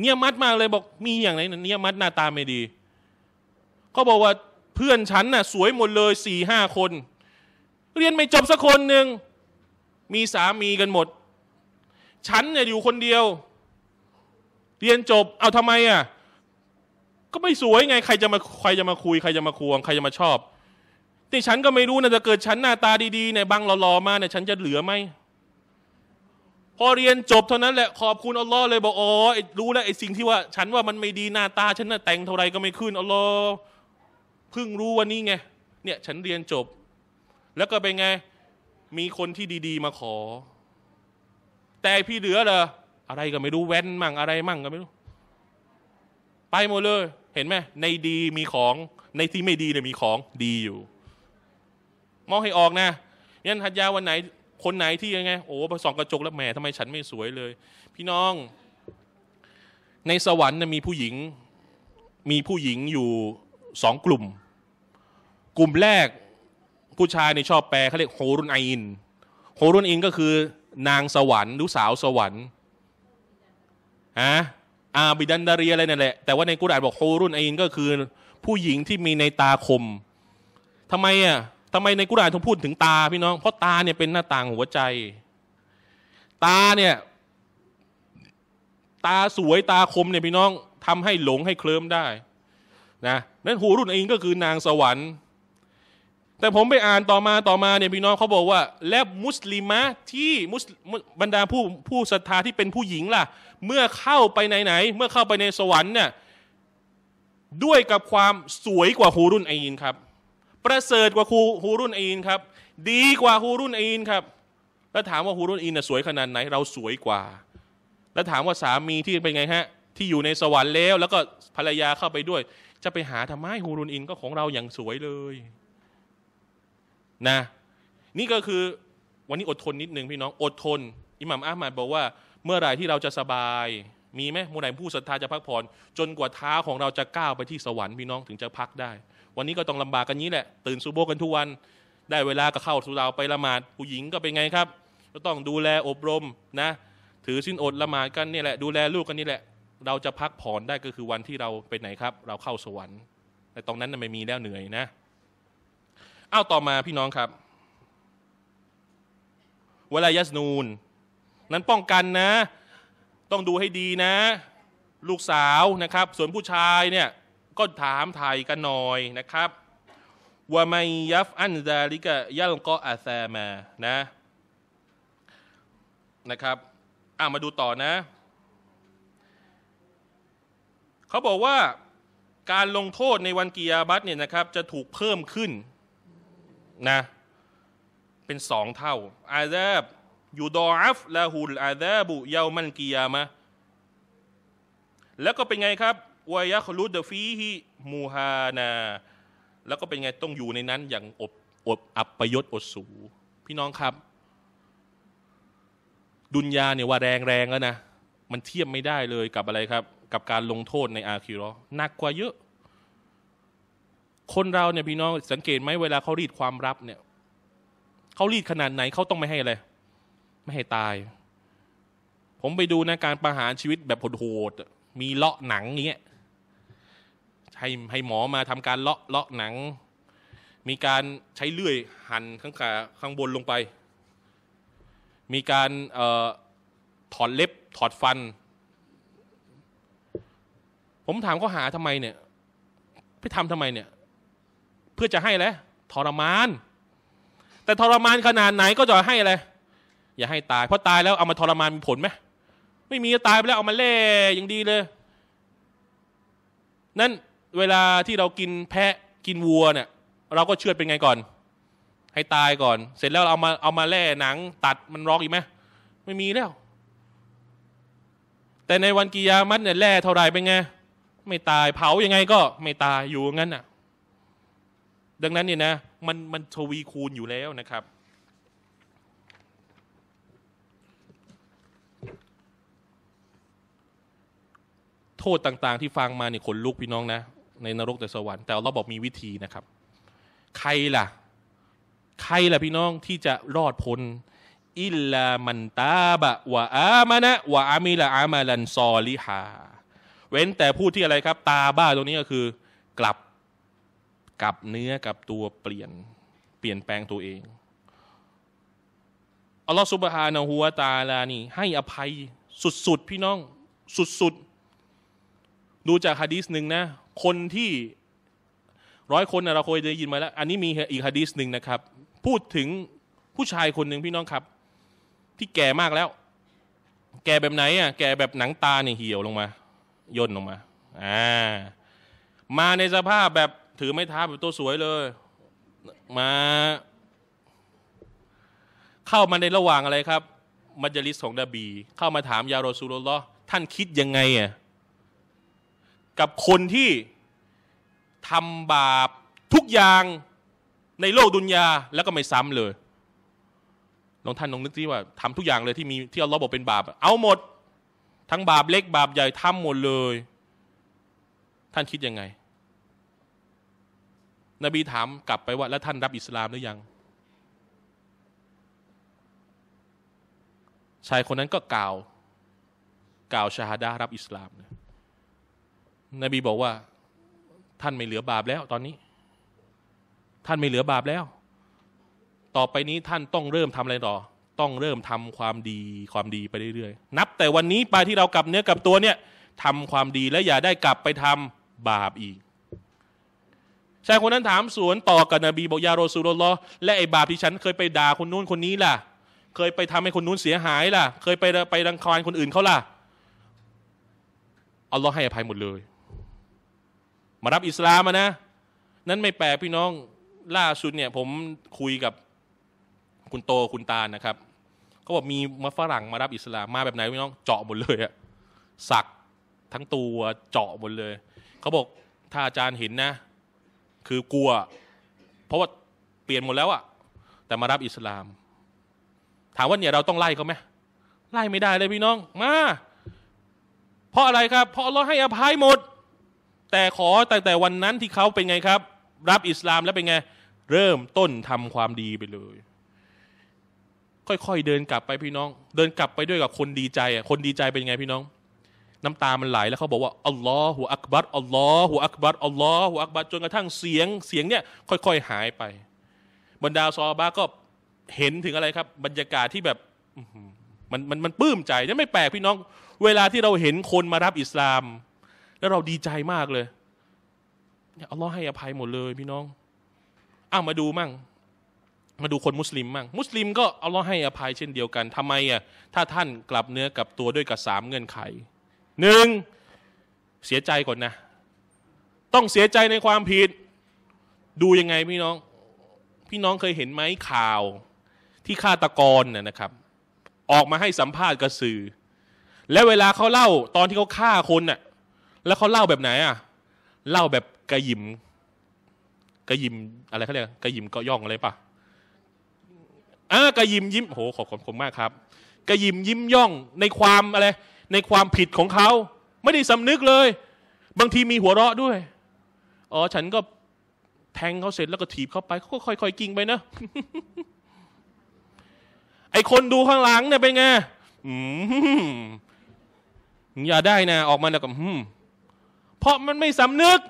เนี่ยมัดมากเลยบอกมีอย่างไรเนี่ยมัดหน้าตาไม่ดีเขาบอกว่าเพื่อนฉันน่ะ สวยหมดเลยสี่ห้าคน เรียนไม่จบสักคนหนึ่งมีสามีกันหมด ฉันเนี่ยอยู่คนเดียว เรียนจบ เอาทำไมอ่ะ ก็ไม่สวยไง ใครจะมาใครจะมาคุยใครจะมาควงใครจะมาชอบแต่ฉันก็ไม่รู้นะจะเกิดฉันหน้าตาดีๆเนี่ยบังหล่อๆมาเนี่ยฉันจะเหลือไหมพอเรียนจบเท่านั้นแหละขอบคุณอัลลอฮ์เลยบอกอ๋อรู้แล้วไอ้สิ่งที่ว่า ฉันว่ามันไม่ดีหน้าตาฉันน่ะแต่งเท่าไรก็ไม่ขึ้นอัลลอฮ์เพิ่งรู้วันนี้ไง เนี่ยฉันเรียนจบ แล้วก็เป็นไง มีคนที่ดี ๆ มาขอ แต่พี่เหลือเหรออะไรก็ไม่รู้แว้นมั่งอะไรมั่ง ก็ไม่รู้ ไปหมดเลย เห็นไหมในดีมีของ ในที่ไม่ดีเนี่ยมีของดีอยู่มองให้ออกนะยันทัดยาวันไหน คนไหนที่ยังไงโอ้ไปส่องกระจกแล้วแหมทำไมฉันไม่สวยเลย พี่น้อง ในสวรรค์มีผู้หญิงมีผู้หญิงอยู่สองกลุ่มกลุ่มแรกผู้ชายในชอบแปลเขาเรียกโฮรุนอินโฮรุนอินก็คือนางสวรรค์หรือสาวสวรรค์ฮะอาบิดันดารีอะไรนั่นแหละแต่ว่าในกุรอานบอกโฮรุนอินก็คือผู้หญิงที่มีในตาคม ทำไมอ่ะทำไมในกุรอานถึงพูดถึงตาพี่น้อง เพราะตาเนี่ยเป็นหน้าต่างหัวใจ ตาเนี่ยตาสวยตาคมเนี่ยพี่น้องทำให้หลงให้เคลิ้มได้นะนั้นโฮรุนอินก็คือนางสวรรค์แต่ผมไปอ่านต่อมา ต่อมาเนี่ยพี่น้องเขาบอกว่า และมุสลิมะที่มุสบรรดาผู้ผู้ศรัทธา ที่เป็นผู้หญิงล่ะ เมื่อเข้าไปไหนไหนเมื่อเข้าไปในสวรรค์เนี่ยด้วยกับความสวยกว่าฮูรุนอีนครับ ประเสริฐกว่าฮูรุนอีนครับ ดีกว่าฮูรุนอีนครับ แล้วถามว่าฮูรุนอีนน่ะสวยขนาดไหนเราสวยกว่า แล้วถามว่าสามีที่เป็นไงฮะที่อยู่ในสวรรค์แล้ว แล้วก็ภรรยาเข้าไปด้วย จะไปหาทำไมฮูรุนอินก็ของเราอย่างสวยเลยนะนี่ก็คือวันนี้อดทนนิดนึงพี่น้องอดทน อิหม่ามอามัดบอกว่าเมื่อไหร่ที่เราจะสบาย มีไหมเมือไห่ผู้ศรัทธาจะพักผ่อน จนกว่าเท้าของเราจะก้าวไปที่สวรรค์พี่น้องถึงจะพักได้ วันนี้ก็ต้องลำบากกันนี้แหละ ตื่นซุโบกันทุกวัน ได้เวลาก็เข้าสุราไปละหมาดผู้หญิงก็เป็นไงครับก็ต้องดูแลอบรมนะถือสิ้นอดละหมาดกันนี่แหละดูแลลูกกันนี่แหละ เราจะพักผ่อนได้ก็คือวันที่เราไปไหนครับ เราเข้าสวรรค์แต่ตรงนั้นไม่มีแล้วเหนื่อยนะอ้าวต่อมาพี่น้องครับเวลายัสนูน นั้นป้องกันนะ ต้องดูให้ดีนะ ลูกสาวนะครับ ส่วนผู้ชายเนี่ยก็ถามไทยกันหน่อยนะครับว่าไมยัฟอันซาลิกะยัลก็อาแซมานะ นะครับ อ่ามาดูต่อนะ เขาบอกว่าการลงโทษในวันกิยาบัตเนี่ยนะครับจะถูกเพิ่มขึ้นนะ เป็นสองเท่าอาซาบยูดออัฟลาฮูลอาซาบุเยามันกียามะแล้วก็เป็นไงครับวายะคลุดฟีฮิมูฮานา แล้วก็เป็นไงต้องอยู่ในนั้น อย่างอบอบอับประยศอดสู พี่น้องครับ ดุนยาเนี่ยว่าแรงแรงแล้วนะมันเทียบไม่ได้เลยกับอะไรครับ กับการลงโทษในอาคิรอหนักกว่าเยอะคนเราเนี่ยพี่น้องสังเกตไหมเวลาเขารีดความลับเนี่ยเขารีดขนาดไหนเขาต้องไม่ให้อะไรไม่ให้ตาย ผมไปดูนะการประหารชีวิตแบบโหดๆมีเลาะหนังเงี้ยให้ให้หมอมาทำการเลาะเลาะหนัง มีการใช้เลื่อยหั่นข้างขาข้างบนลงไป มีการออถอดเล็บถอดฟัน ผมถามเขาหาทำไมเนี่ยไปทำทำไมเนี่ยเพื่อจะให้แล้วทรมาน แต่ทรมานขนาดไหนก็จะให้อลไร อย่าให้ตายเพราะตายแล้วเอามาทรมานมีผลไหมไม่มีตายไปแล้วเอามาเล่อย่างดีเลย นั่นเวลาที่เรากินแพะกินวัวเนี่ย เราก็เชื่อเป็นไงก่อน ให้ตายก่อน เสร็จแล้วเอามาเอามาแล่หนังตัดมันร้องอีกไหมไม่มีแล้ว แต่ในวันกิยามัตเนี่ยแล่เท่าไรเป็นไง ไม่ตายเผายังไงก็ ไม่ตายอยู่งั้นอ่ะดังนั้นเนี่ยนะมันมันทวีคูณอยู่แล้วนะครับ โทษต่างๆ ที่ฟังมาเนี่ยขนลุกพี่น้องนะ ในนรกแต่สวรรค์แต่เราบอกมีวิธีนะครับ ใครล่ะใครล่ะพี่น้องที่จะรอดพ้นอิลลามันตาบะวะอามะนะวะอามิละอามาลันซอลิฮาเว้นแต่ผู้ที่อะไรครับ ตาบ้าตรงนี้ก็คือกลับกับเนื้อกับตัวเปลี่ยนเปลี่ยนแปลงตัวเอง อัลลอฮฺสุบฮานะหัวตาลา นี่ ให้อภัยสุดๆพี่น้อง สุดๆดูจากฮะดีสหนึ่งนะคนที่ร้อยคนนะเราเคยได้ยินมาแล้ว อันนี้มีอีกฮะดีสหนึ่งนะครับพูดถึงผู้ชายคนหนึ่งพี่น้องครับ ที่แก่มากแล้ว แก่แบบไหนอ่ะแก่แบบหนังตาเนี่ยเหี่ยวลงมาย่นลงมาอ่ามาในสภาพแบบถือไม้เท้าแบบตัวสวยเลยมา เข้ามาในระหว่างอะไรครับมัจลิสของดาบี เข้ามาถาม ยาโรซูลลอท่านคิดยังไงอ่ะกับคนที่ทำบาปทุกอย่างในโลกดุนยาแล้วก็ไม่ซ้ำเลยลองท่านลองนึกที่ว่าทำทุกอย่างเลยที่มีที่อัลลอฮ์บอกเป็นบาปเอาหมดทั้งบาปเล็ก บาปใหญ่ทำหมดเลย ท่านคิดยังไงนบีถามกลับไปว่า แล้วท่านรับอิสลามหรือยัง ชายคนนั้นก็กล่าวกล่าวชาฮดารับอิสลามนบีบอกว่า ท่านไม่เหลือบาปแล้ว ตอนนี้ ท่านไม่เหลือบาปแล้ว ต่อไปนี้ท่านต้องเริ่มทำอะไรต่อต้องเริ่มทำความดีความดีไปเรื่อย ๆ นับแต่วันนี้ไปที่เรากลับเนื้อกลับตัวเนี่ยทำความดีและอย่าได้กลับไปทำบาปอีกชายคนนั้นถามสวน ต่อกับนบีบอก ยาโรสูลลอและไอบาปที่ฉัน เคยไปด่าคนนู้นคนนี้ล่ะ เคยไปทำให้คนนู้นเสียหายล่ะ เคยไปไปรังควานคนอื่นเขาล่ะอัลลอฮ์ให้อภัยหมดเลย มารับอิสลามนะนั้นไม่แปลกพี่น้องล่าสุดเนี่ยผมคุยกับคุณโตคุณตานะครับเขาบอกมีมาฝรั่งมารับอิสลามมาแบบไหนพี่น้องเจาะหมดเลยอะสักทั้งตัวเจาะหมดเลยเขาบอกถ้าอาจารย์เห็นนะคือกลัว เพราะว่าเปลี่ยนหมดแล้วอะแต่มารับอิสลาม ถามว่าเนี่ยเราต้องไล่เขาไหมไล่ไม่ได้เลยพี่น้อง มา เพราะอะไรครับ เพราะเราให้อภัยหมด แต่ขอแต่แต่วันนั้นที่เขาเป็นไงครับ รับอิสลามแล้วเป็นไง เริ่มต้นทำความดีไปเลย ค่อยๆเดินกลับไปพี่น้อง เดินกลับไปด้วยกับคนดีใจอ่ะคนดีใจเป็นไงพี่น้องน้ำตามันไหลแล้วเขาบอกว่าอัลลอฮฺอักบัตอัลลอฮฺอักบัตอัลลอฮฺอักบัตจนกระทั่งเสียง เสียงเนี่ย ค่อยๆหายไป บรรดาซอบาก็เห็นถึงอะไรครับ บรรยากาศที่แบบมันมันมันปลื้มใจนี่ไม่แปลกพี่น้องเวลาที่เราเห็นคนมารับอิสลาม แล้วเราดีใจมากเลยเนี่ยอัลลอฮ์ให้อภัยหมดเลยพี่น้องอ้ามาดูมั่ง มาดูคนมุสลิมมั่งมุสลิมก็อัลลอฮ์ให้อภัยเช่นเดียวกัน ทำไมอ่ะถ้าท่านกลับเนื้อกลับตัวด้วยกับสามเงื่อนไขหนึ่งเสียใจก่อนนะต้องเสียใจในความผิด ดูยังไงพี่น้อง พี่น้องเคยเห็นไหมข่าว ที่ฆาตกรน่ยนะครับ ออกมาให้สัมภาษณ์กับสื่อ และเวลาเขาเล่าตอนที่เขาฆ่าคนน่ะ แล้วเขาเล่าแบบไหนอ่ะ เล่าแบบกระยิมกระยิมอะไรเขาเรียกกระยิมก็ย่องอะไรปะอ่ากระยิมยิ้มโหขอบคุณมากครับกระยิมยิ้มย่องในความอะไรในความผิดของเขา ไม่ได้สำนึกเลย บางทีมีหัวเราะด้วยอ๋อ ฉันก็แทงเขาเสร็จแล้วก็ถีบเขาไปเขาก็ค่อยๆกิ้งไปนะ ไอคนดูข้างหลัง เนี่ยเป็นไงอย่าได้นะ ออกมาแล้วก็เพราะมันไม่สำนึก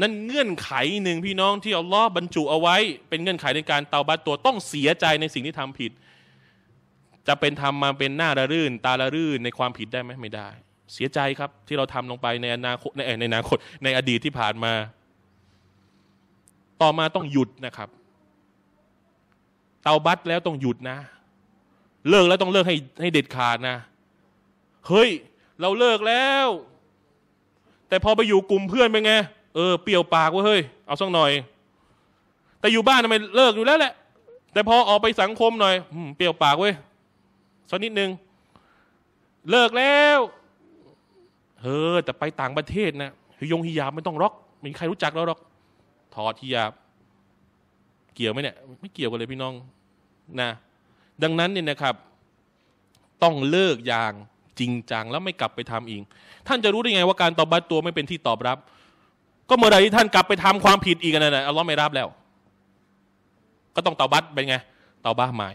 นั่นเงื่อนไขหนึ่งพี่น้อง ที่อัลลอฮ์บรรจุเอาไว้ เป็นเงื่อนไขในการเตาบัตตัวต้องเสียใจในสิ่งที่ทำผิดจะเป็นทำมาเป็นหน้าระรื่น ตาระรื่นในความผิดได้ไหมไม่ได้ เสียใจครับที่เราทำลงไปในอนาคตในในอนาคตในอดีตที่ผ่านมา ต่อมาต้องหยุดนะครับ เตาบัตแล้วต้องหยุดนะ เลิกแล้วต้องเลิกให้ให้เด็ดขาดนะ เฮ้ย เราเลิกแล้ว แต่พอไปอยู่กลุ่มเพื่อนเป็นไง เออเปี่ยวปากว่าเฮ้ยเอาสักหน่อย แต่อยู่บ้านทำไมเลิกอยู่แล้วแหละ แต่พอออกไปสังคมหน่อยเปี่ยวปากเว้ยสักนิดนึงเลิกแล้วเ้อแต่ไปต่างประเทศนะฮิยงฮิยาไม่ต้องล็อกไม่มีใครรู้จักแล้วหรอก ถอดฮิยาเกี่ยวไหมเนี่ย ไม่เกี่ยวกันเลยพี่น้องนะ ดังนั้นเนี่ยนะครับ ต้องเลิกอย่างจริงจัง แล้วไม่กลับไปทำอีกท่านจะรู้ได้ไงว่าการตอบบัตตัวไม่เป็นที่ตอบรับ ก็เมื่อใดที่ท่านกลับไปทำความผิดอีกนั่นแหละอัลลอฮ์ไม่รับแล้ว ก็ต้องตอบบัตเป็นไงตอบ้าใหม่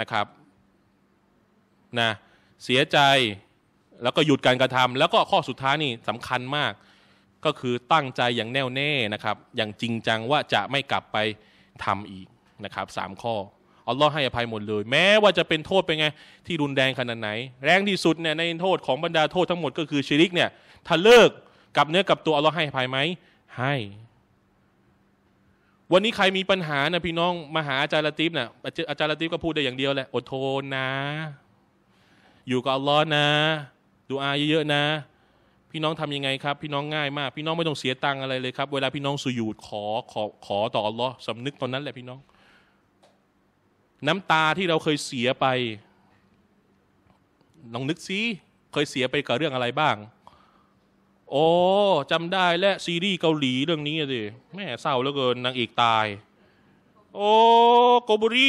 นะครับ นะ เสียใจ แล้วก็หยุดการกระทำ แล้วก็ข้อสุดท้ายนี่สำคัญมาก ก็คือตั้งใจอย่างแน่วแน่นะครับ อย่างจริงจังว่าจะไม่กลับไปทำอีกนะครับสามข้อ อัลลอฮ์ให้อภัยหมดเลย แม้ว่าจะเป็นโทษเป็นไง ที่รุนแรงขนาดไหน แรงที่สุดเนี่ยในโทษของบรรดาโทษทั้งหมดก็คือชิริกเนี่ยถ้าเลิกกับเนื้อกับตัวอัลลอฮ์ให้อภัยไหมให้วันนี้ใครมีปัญหานะพี่น้องมาหาอาจารย์ละติฟนะ่ะอาจารย์ละติฟก็พูดได้อย่างเดียวแหละอดทนนะ อยู่กับอัลลอฮ์นะดูอาเยอะๆนะ พี่น้องทํำยังไงครับพี่น้องง่ายมากพี่น้องไม่ต้องเสียตังอะไรเลยครับ เวลาพี่น้องสุยูดขอขอขอต่ออัลลอฮ์สำนึกตอนนั้นแหละพี่น้อง น้ำตาที่เราเคยเสียไปลองนึกซิเคยเสียไปกับเรื่องอะไรบ้างโอ้ จำได้และซีรีส์เกาหลีเรื่องนี้สิแม่เศร้าเหลือเกินนางเอกตาย โอ้ โกบุริ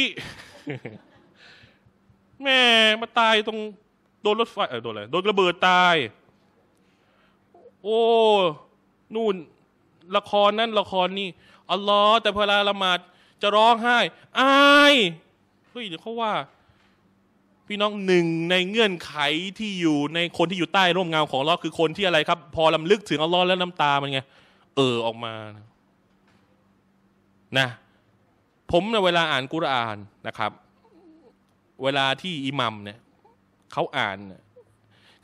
แม่มาตายตรง โดนรถไฟเออโดนอะไรโดนระเบิดตาย โอ้ นู่น ละครนั่นละครนี่อัลลอฮ์แต่พอลาละหมาดจะร้องไห้อาย เฮ้ยเดี๋ยวเขาว่าพี่น้องหนึ่งในเงื่อนไขที่อยู่ในคนที่อยู่ใต้ร่มเงา ของลอคือคนที่อะไรครับ พอลำลึกถึงอัลลอฮ์แล้วน้ำตามันไงเออออกมานะผมในเวลาอ่านกุรานนะครับ เวลาที่อิหมัมเนี่ยเขาอ่าน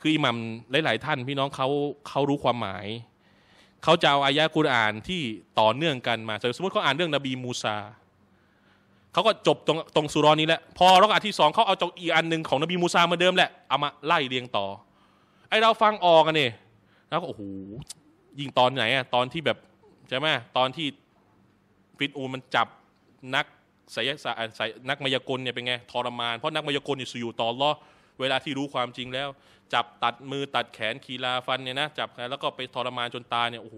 คืออิหมัมหลาย ๆ ท่านพี่น้องเขาเขารู้ความหมายเขาจะเอาอายะกุรานที่ต่อเนื่องกันมา สมมติเขาอ่านเรื่องนบีมูซาเขาก็จบ ตรงตรงสุรอนี้แหละพอรักอาที่สองเขาเอาจกอีกอันหนึ่งของนบีมูซามาเดิมแหละเอามาไล่เรียงต่อไอเราฟังออกันเนี่ยแล้วก็โอ้โหยิงตอนไหนอะตอนที่แบบใช่ไหมตอนที่ฟิตอูมันจับนักสายสายนักมายากลเนี่ยเป็นไงทรมานเพราะนักมายากลเนี่ยสอยู่ตอนล้อเวลาที่รู้ความจริงแล้ว จับตัดมือตัดแขนคีลาฟันเนี่ยนะจับแล้วก็ไปทรมานจนตายเนี่ยโอ้โห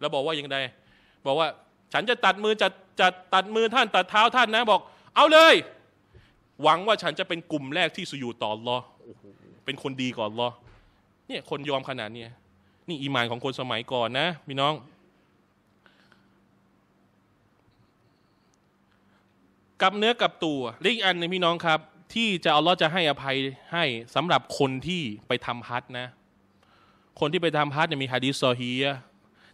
แล้วบอกว่ายังไงบอกว่าฉันจะตัดมือจะจะตัดมือท่าน ตัดเท้าท่านนะบอก เอาเลย หวังว่าฉันจะเป็นกลุ่มแรกที่สุยูต่อรอเป็นคนดีก่อนรอเนี่ย คนยอมขนาด นี้นี่อีมานของคนสมัยก่อนนะพี่น้องกับเนื้อกับตัวเรื่องอันนึงพี่น้องครับ ที่จะเอาล้อจะให้อภัยให้สำหรับคนที่ไปทำฮัทนะ คนที่ไปทำฮัทเนี่ยมีฮะดีซอฮี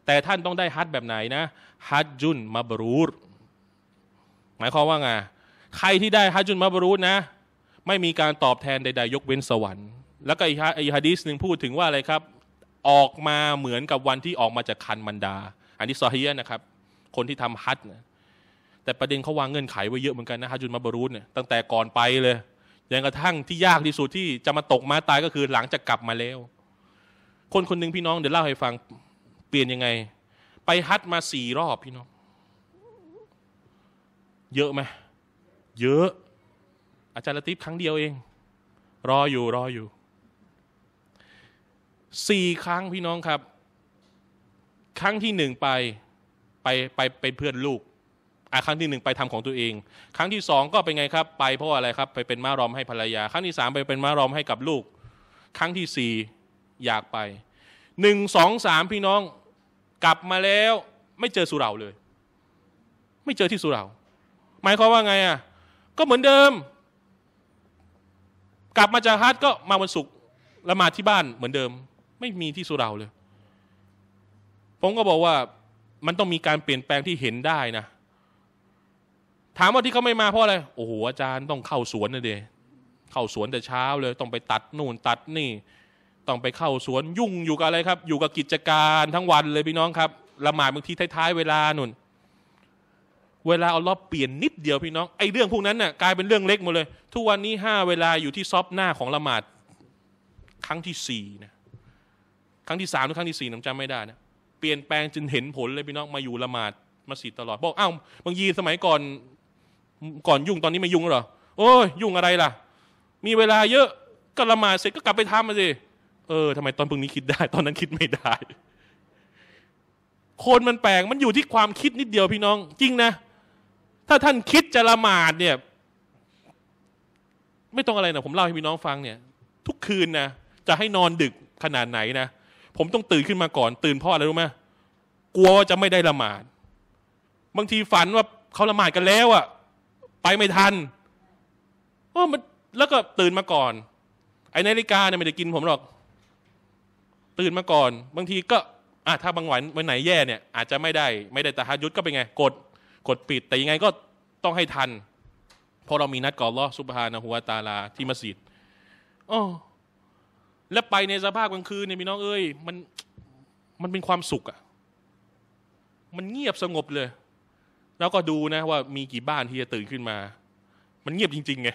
แต่ท่านต้องได้ฮัดแบบไหนนะฮัดจุนมาบรูร หมายความว่าไงใครที่ได้ฮัดจุนมาบรูรนะไม่มีการตอบแทนใด ๆ ยกเว้นสวรรค์แล้วก็อีฮะดีสหนึ่งพูดถึงว่าอะไรครับ ออกมาเหมือนกับวันที่ออกมาจากคันมันดา อันนี้ซอฮียนะครับ คนที่ทำฮัดนะแต่ประเด็นเขาวางเงื่อนไขไว้เยอะเหมือนกันนะฮัจุนมาบรูดเนี่ยตั้งแต่ก่อนไปเลยยังกระทั่งที่ยากที่สุดที่จะมาตกมาตายก็คือหลังจากกลับมาแล้ว คนคนหนึ่งพี่น้อง เดี๋ยวเล่าให้ฟังปลี่ยนยังไงไปฮัทมาสี่รอบพี่น้อง เยอะไหมเยอะ อาจารย์ละติฟครั้งเดียวเอง รออยู่ รออยู่สี่ครั้งพี่น้องครับ ครั้งที่หนึ่งไป ไปไปเป็นเพื่อนลูกอ่ะครั้งที่หนึ่งไปทำของตัวเอง ครั้งที่สองก็เป็นไงครับ ไปเพราะอะไรครับไปเป็นม้ารอมให้ภรรยา ครั้งที่สามไปเป็นม้ารอมให้กับลูก ครั้งที่สี่อยากไปหนึ่งสองสามพี่น้องกลับมาแล้วไม่เจอสุเหร่าเลย ไม่เจอที่สุเหร่าหมายความว่าไงอ่ะ ก็เหมือนเดิม กลับมาจากฮัทก็มาวันศุกร์ละมาที่บ้านเหมือนเดิม ไม่มีที่สุเหร่าเลย ผมก็บอกว่า มันต้องมีการเปลี่ยนแปลงที่เห็นได้นะถามว่าที่เขาไม่มาเพราะอะไรโอ้โหอาจารย์ ต้องเข้าสวนนะเดเข้าสวนแต่เช้าเลย ต้องไปตัดนู่นตัดนี่ต้องไปเข้าสวนยุ่งอยู่กับอะไรครับ อยู่กับกิจการทั้งวันเลยพี่น้องครับละหมาดบางทีท้ายๆเวลาหนุนเวลาเอาล็อบเปลี่ยน นิดเดียวพี่น้องไอ้เรื่องพวกนั้นน่ะกลายเป็นเรื่องเล็กหมดเลย ทุกวันนี้ห้าเวลาอยู่ที่ซอฟหน้าของละหมาด ครั้งที่สี่นะครั้งที่สามหรือครั้งที่สี่ผมจำไม่ได้นะเปลี่ยนแปลงจนเห็นผลเลยพี่น้องมาอยู่ละหมาดมาสีตลอด บอกอ้าวบางยีสมัยก่อนก่อนยุ่งตอนนี้ไม่ยุ่งหรอโอ้ยยุ่งอะไรล่ะ มีเวลา เยอะก็ละหมาดเสร็จก็กลับไปทำมาสิเออทำไมตอนพึ่งนี้คิดได้ตอนนั้นคิดไม่ได้คนมันแปลกมันอยู่ที่ความคิดนิดเดียวพี่น้อง จริงนะ ถ้าท่านคิดจะละหมาด เนี่ย ไม่ต้องอะไรนะผมเล่าให้พี่น้องฟังเนี่ย ทุกคืนนะจะให้นอนดึกขนาดไหนนะผมต้องตื่นขึ้นมาก่อนตื่นเพราะอะไรรู้ไหมกลัวจะไม่ได้ละหมาดบางทีฝันว่าเขาละหมาดกันแล้วอะไปไม่ทันว่ามันแล้วก็ตื่นมาก่อน ไอ้นาฬิกาเนี่ยไม่ได้กินผมหรอกตื่นมาก่อน บางทีก็อ่ะถ้าบางวันวันไหนแย่เนี่ยอาจจะไม่ได้ ไม่ได้ต่ฮายุดก็เป็นไง กด กดปิด แต่ยังไงก็ต้องให้ทัน เพราะเรามีนัดก่อนลอสุภานะหัวตาลาที่มัสยิดอ๋อแล้วไปในสภาพกลางคืนเนี่ยมีน้องเอ้ยมันมันเป็นความสุขอะมันเงียบสงบเลย แล้วก็ดูนะ ว่ามีกี่บ้านที่จะตื่นขึ้นมา มันเงียบจริงๆไง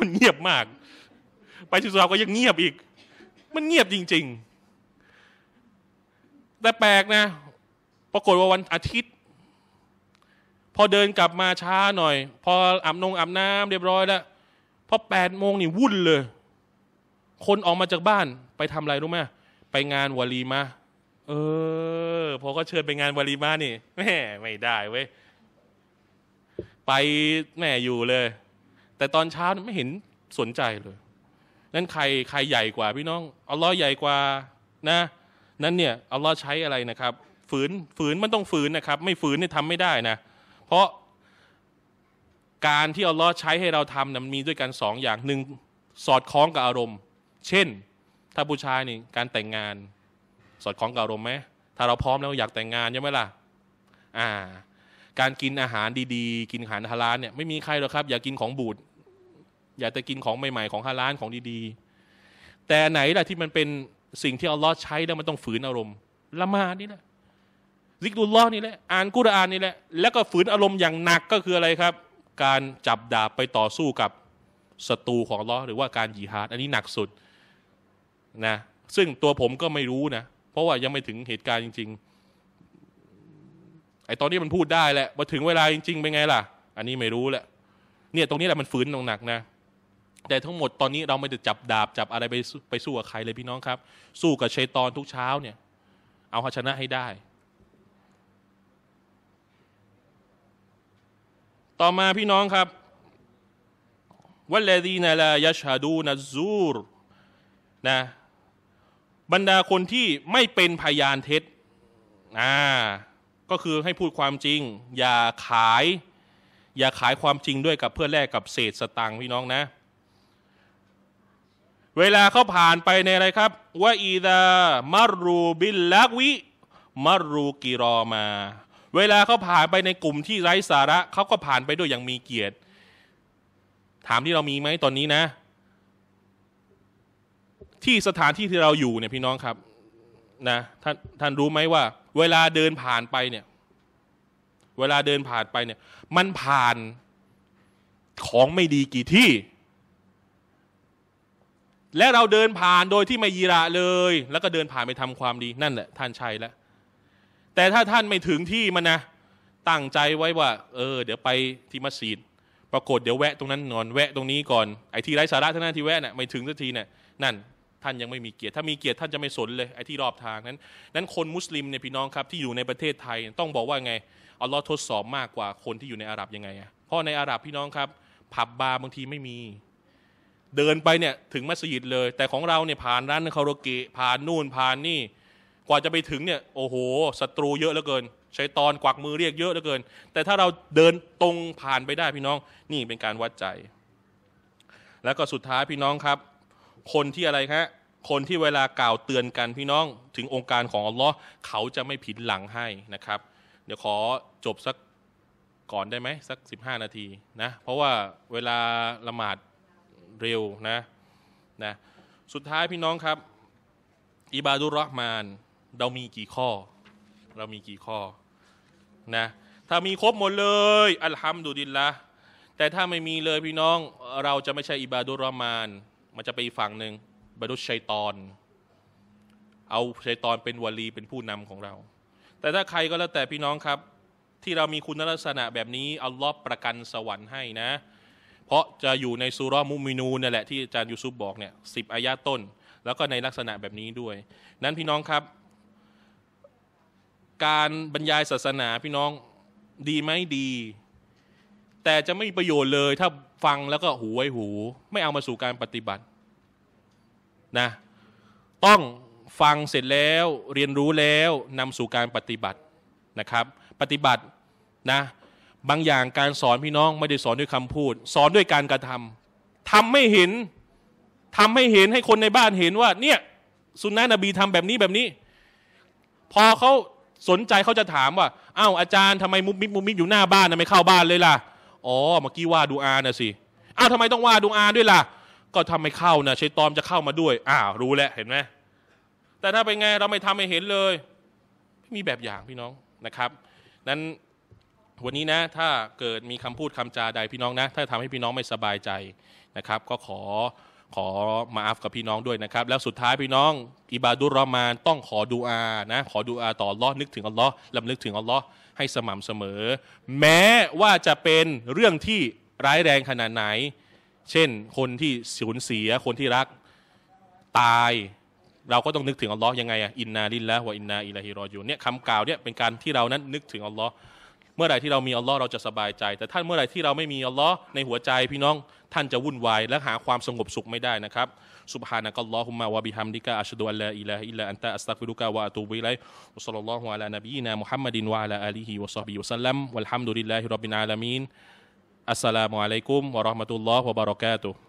มันเงียบมาก ไปสุดสาก็ยังเงียบอีก มันเงียบจริง ๆแต่แปลกนะ ปรากฏว่าวันอาทิตย์ พอเดินกลับมาช้าหน่อย พออาบนงอาบน้ำเรียบร้อยแล้ว พอแปดโมงนี่วุ่นเลย คนออกมาจากบ้าน ไปทำอะไรรู้ไหมไปงานวารีมาเออ พอก็เชิญไปงานวารีมานี่แม่ไม่ได้เว้ย ไปแม่อยู่เลย แต่ตอนเช้าไม่เห็นสนใจเลยนั่นใครใครใหญ่กว่าพี่น้องอัลลอฮ์ใหญ่กว่านะนั้นเนี่ยอัลลอฮ์ใช้อะไรนะครับ ฝืนฝืน มันต้องฝืนนะครับ ไม่ฝืนเนี่ยทำไม่ได้นะ เพราะการที่อัลลอฮ์ใช้ให้เราทำนะมันมีด้วยกันสองอย่างหนึ่งสอดคล้องกับอารมณ์ เช่นถ้าผู้ชายนี่การแต่งงาน สอดคล้องกับอารมณ์ไหมถ้าเราพร้อมแล้วอยากแต่งงานใช่ไหมล่ะอ่า การกินอาหารดี ๆ กินอาหารฮาลาลเนี่ย ไม่มีใครหรอกครับ อยากกินของบูดอยากจะกินของใหม่ๆ ของฮาลาลของดี ๆ แต่ไหนล่ะที่มันเป็นสิ่งที่อัลลอฮ์ใช้แล้วมันต้องฝืนอารมณ์ละมานี่แหละซิกรุลลอฮ์นี่แหละอ่านกุรอานนี่แหละ แล้วก็ฝืนอารมณ์อย่างหนักก็คืออะไรครับ การจับดาบไปต่อสู้กับศัตรูของอัลลอฮ์หรือว่าการยิฮาด อันนี้หนักสุดนะซึ่งตัวผมก็ไม่รู้นะเพราะว่ายังไม่ถึงเหตุการณ์จริงๆไอตอนนี้มันพูดได้แหละมาถึงเวลาจริงๆเป็นไงล่ะ อันนี้ไม่รู้แหละเนี่ยตรงนี้แหละมันฝืนหนักนะแต่ทั้งหมดตอนนี้เราไม่ได้จับดาบ จับอะไรไปไปสู้กับใครเลยพี่น้องครับ สู้กับชัยตอนทุกเช้าเนี่ยเอาชนะให้ได้ ต่อมาพี่น้องครับวัลเลดีนาลายชาดูนัซูรนะบรรดาคนที่ไม่เป็นพยานเท็จอ่าก็คือให้พูดความจริง อย่าขาย อย่าขายความจริงด้วยกับเพื่อแลกกับเศษสตังค์พี่น้องนะเวลาเขาผ่านไปในอะไรครับว่าอีดามารูบิลลักวิ มารูกิรอมา เวลาเขาผ่านไปในกลุ่มที่ไร้สาระ เขาก็ผ่านไปด้วยอย่างมีเกียรติ ถามที่เรามีไหมตอนนี้นะ ที่สถานที่ที่เราอยู่เนี่ยพี่น้องครับ นะท่านท่านรู้ไหมว่า เวลาเดินผ่านไปเนี่ย เวลาเดินผ่านไปเนี่ย มันผ่าน ของไม่ดีกี่ที่และเราเดินผ่านโดยที่ไม่ยีระเลย แล้วก็เดินผ่านไปทำความดี นั่นแหละท่านชัยแล้ว แต่ถ้าท่านไม่ถึงที่มันนะตั้งใจไว้ว่า เออ เดี๋ยวไปที่มัสยิดปรากฏเดี๋ยวแวะตรงนั้น นอนแวะตรงนี้ก่อนไอ้ที่ไร้สาระท่านั้นที่แวะเนะ่ยไม่ถึงสักทีเนะ่ยนั่น ท่านยังไม่มีเกียรติ ถ้ามีเกียรติท่านจะไม่สนเลยไอ้ที่รอบทางนั้น นั้นคนมุสลิมเนี่ยพี่น้องครับที่อยู่ในประเทศไทยต้องบอกว่าไงอัลลอฮ์ทดสอบมากกว่าคนที่อยู่ในอาหรับยังไงเพราะในอาหรับพี่น้องครับ ผับบาร์บางทีไม่มีเดินไปเนี่ยถึงมัสยิดเลย แต่ของเราเนี่ยผ่านร้านคาราโอเกะผ่านนู่นผ่านนี่กว่าจะไปถึงเนี่ยโอ้โหศัตรูเยอะเหลือเกิน ใช้ตอนกวักมือเรียกเยอะเหลือเกิน แต่ถ้าเราเดินตรงผ่านไปได้พี่น้องนี่เป็นการวัดใจ แล้วก็สุดท้ายพี่น้องครับ คนที่อะไรฮะคนที่เวลากล่าวเตือนกันพี่น้องถึงองค์การของอัลลอฮ์เขาจะไม่ผิดหลังให้นะครับ เดี๋ยวขอจบสักก่อนได้ไหมสัก 15 นาทีนะเพราะว่าเวลาละหมาดเร็วนะนะ สุดท้ายพี่น้องครับ อิบาดุรห์มานเรามีกี่ข้อ เรามีกี่ข้อ นะถ้ามีครบหมดเลย อัลฮัมดุลิลละแต่ถ้าไม่มีเลยพี่น้อง เราจะไม่ใช่อิบาดุรห์มานมันจะไปฝั่งหนึ่งบรุษชัยตอน เอาชัยตอนเป็นวลีเป็นผู้นำของเรา แต่ถ้าใครก็แล้วแต่พี่น้องครับ ที่เรามีคุณลักษณะแบบนี้อัลลอฮ์ประกันสวรรค์ให้นะเพราะจะอยู่ในซุรมุมินูนี่แหละที่อาจารย์ยูซุฟบอกเนี่ยสิบอายะต้น แล้วก็ในลักษณะแบบนี้ด้วยนั้นพี่น้องครับ การบรรยายศาสนาพี่น้องดีไหมดี แต่จะไม่มีประโยชน์เลย ถ้าฟังแล้วก็หูไว้หู ไม่เอามาสู่การปฏิบัตินะต้องฟังเสร็จแล้วเรียนรู้แล้วนำสู่การปฏิบัตินะครับ ปฏิบัตินะบางอย่างการสอนพี่น้องไม่ได้สอนด้วยคำพูด สอนด้วยการกระทำ ทำไม่เห็น ทำให้เห็นให้คนในบ้านเห็นว่าเนี่ยสุนนะนบีทำแบบนี้แบบนี้ พอเขาสนใจเขาจะถามว่าอ้าวอาจารย์ ทำไมมุมมิบมุมมิบอยู่หน้าบ้านทำไมเข้าบ้านเลยล่ะ อ๋อเมื่อกี้ว่าดูอาน่ะสิอ้าวทำไมต้องว่าดูอาด้วยล่ะ ก็ทำไม่เข้านะชัยตอมจะเข้ามาด้วยอ้าวรู้แล้วเห็นไหมแต่ถ้าเป็นไงเราไม่ทำให้เห็นเลย มีแบบอย่างพี่น้องนะครับ นั้นวันนี้นะ ถ้าเกิดมีคำพูดคำจาใดพี่น้องนะ ถ้าทำให้พี่น้องไม่สบายใจนะครับ ก็ขอขอมาอัฟกับพี่น้องด้วยนะครับ แล้วสุดท้ายพี่น้องอิบาดุรอมาน ต้องขอดูอานะขอดูอาต่อลอนึกถึงอัลลอฮ์ลำลึกถึงอัลลอฮ์ให้สม่ำเสมอ แม้ว่าจะเป็นเรื่องที่ร้ายแรงขนาดไหน เช่นคนที่สูญเสียคนที่รักตาย เราก็ต้องนึกถึงอัลลอฮ์ยังไงอ่ะอินนาลิลละวะอินนาอิลาฮิรอยูเนี่ยคำกล่าวเนี่ย เป็นการที่เรานั้น นึกถึงอัลลอฮ์เมื่อไหร่ที่เรามีอัลลอฮ์เราจะสบายใจแต่ท่านเมื่อไหร่ที่เราไม่มีอัลลอฮ์ในหัวใจพี่น้องท่านจะวุ่นวายและหาความสงบสุขไม่ได้นะครับสุบฮานะกัลลอฮุมมะวะบิฮัมดิกะอัชดุอัลลาอิลาฮิลลาอันตะอัสตักฟิรุกะวะอะตูบิไลวะสัลลัลลอฮุอะลานบีนามุฮัมมัดินวะอะลาอาลีฮิวะซอฮบิวะสัลลัมวัลฮัมดุลิลลาฮิร็อบบิลอาลามีนอัสสลามุอะลัยกุมวะเราะห์มะตุลลอฮ์วะบะเราะกาตุฮ์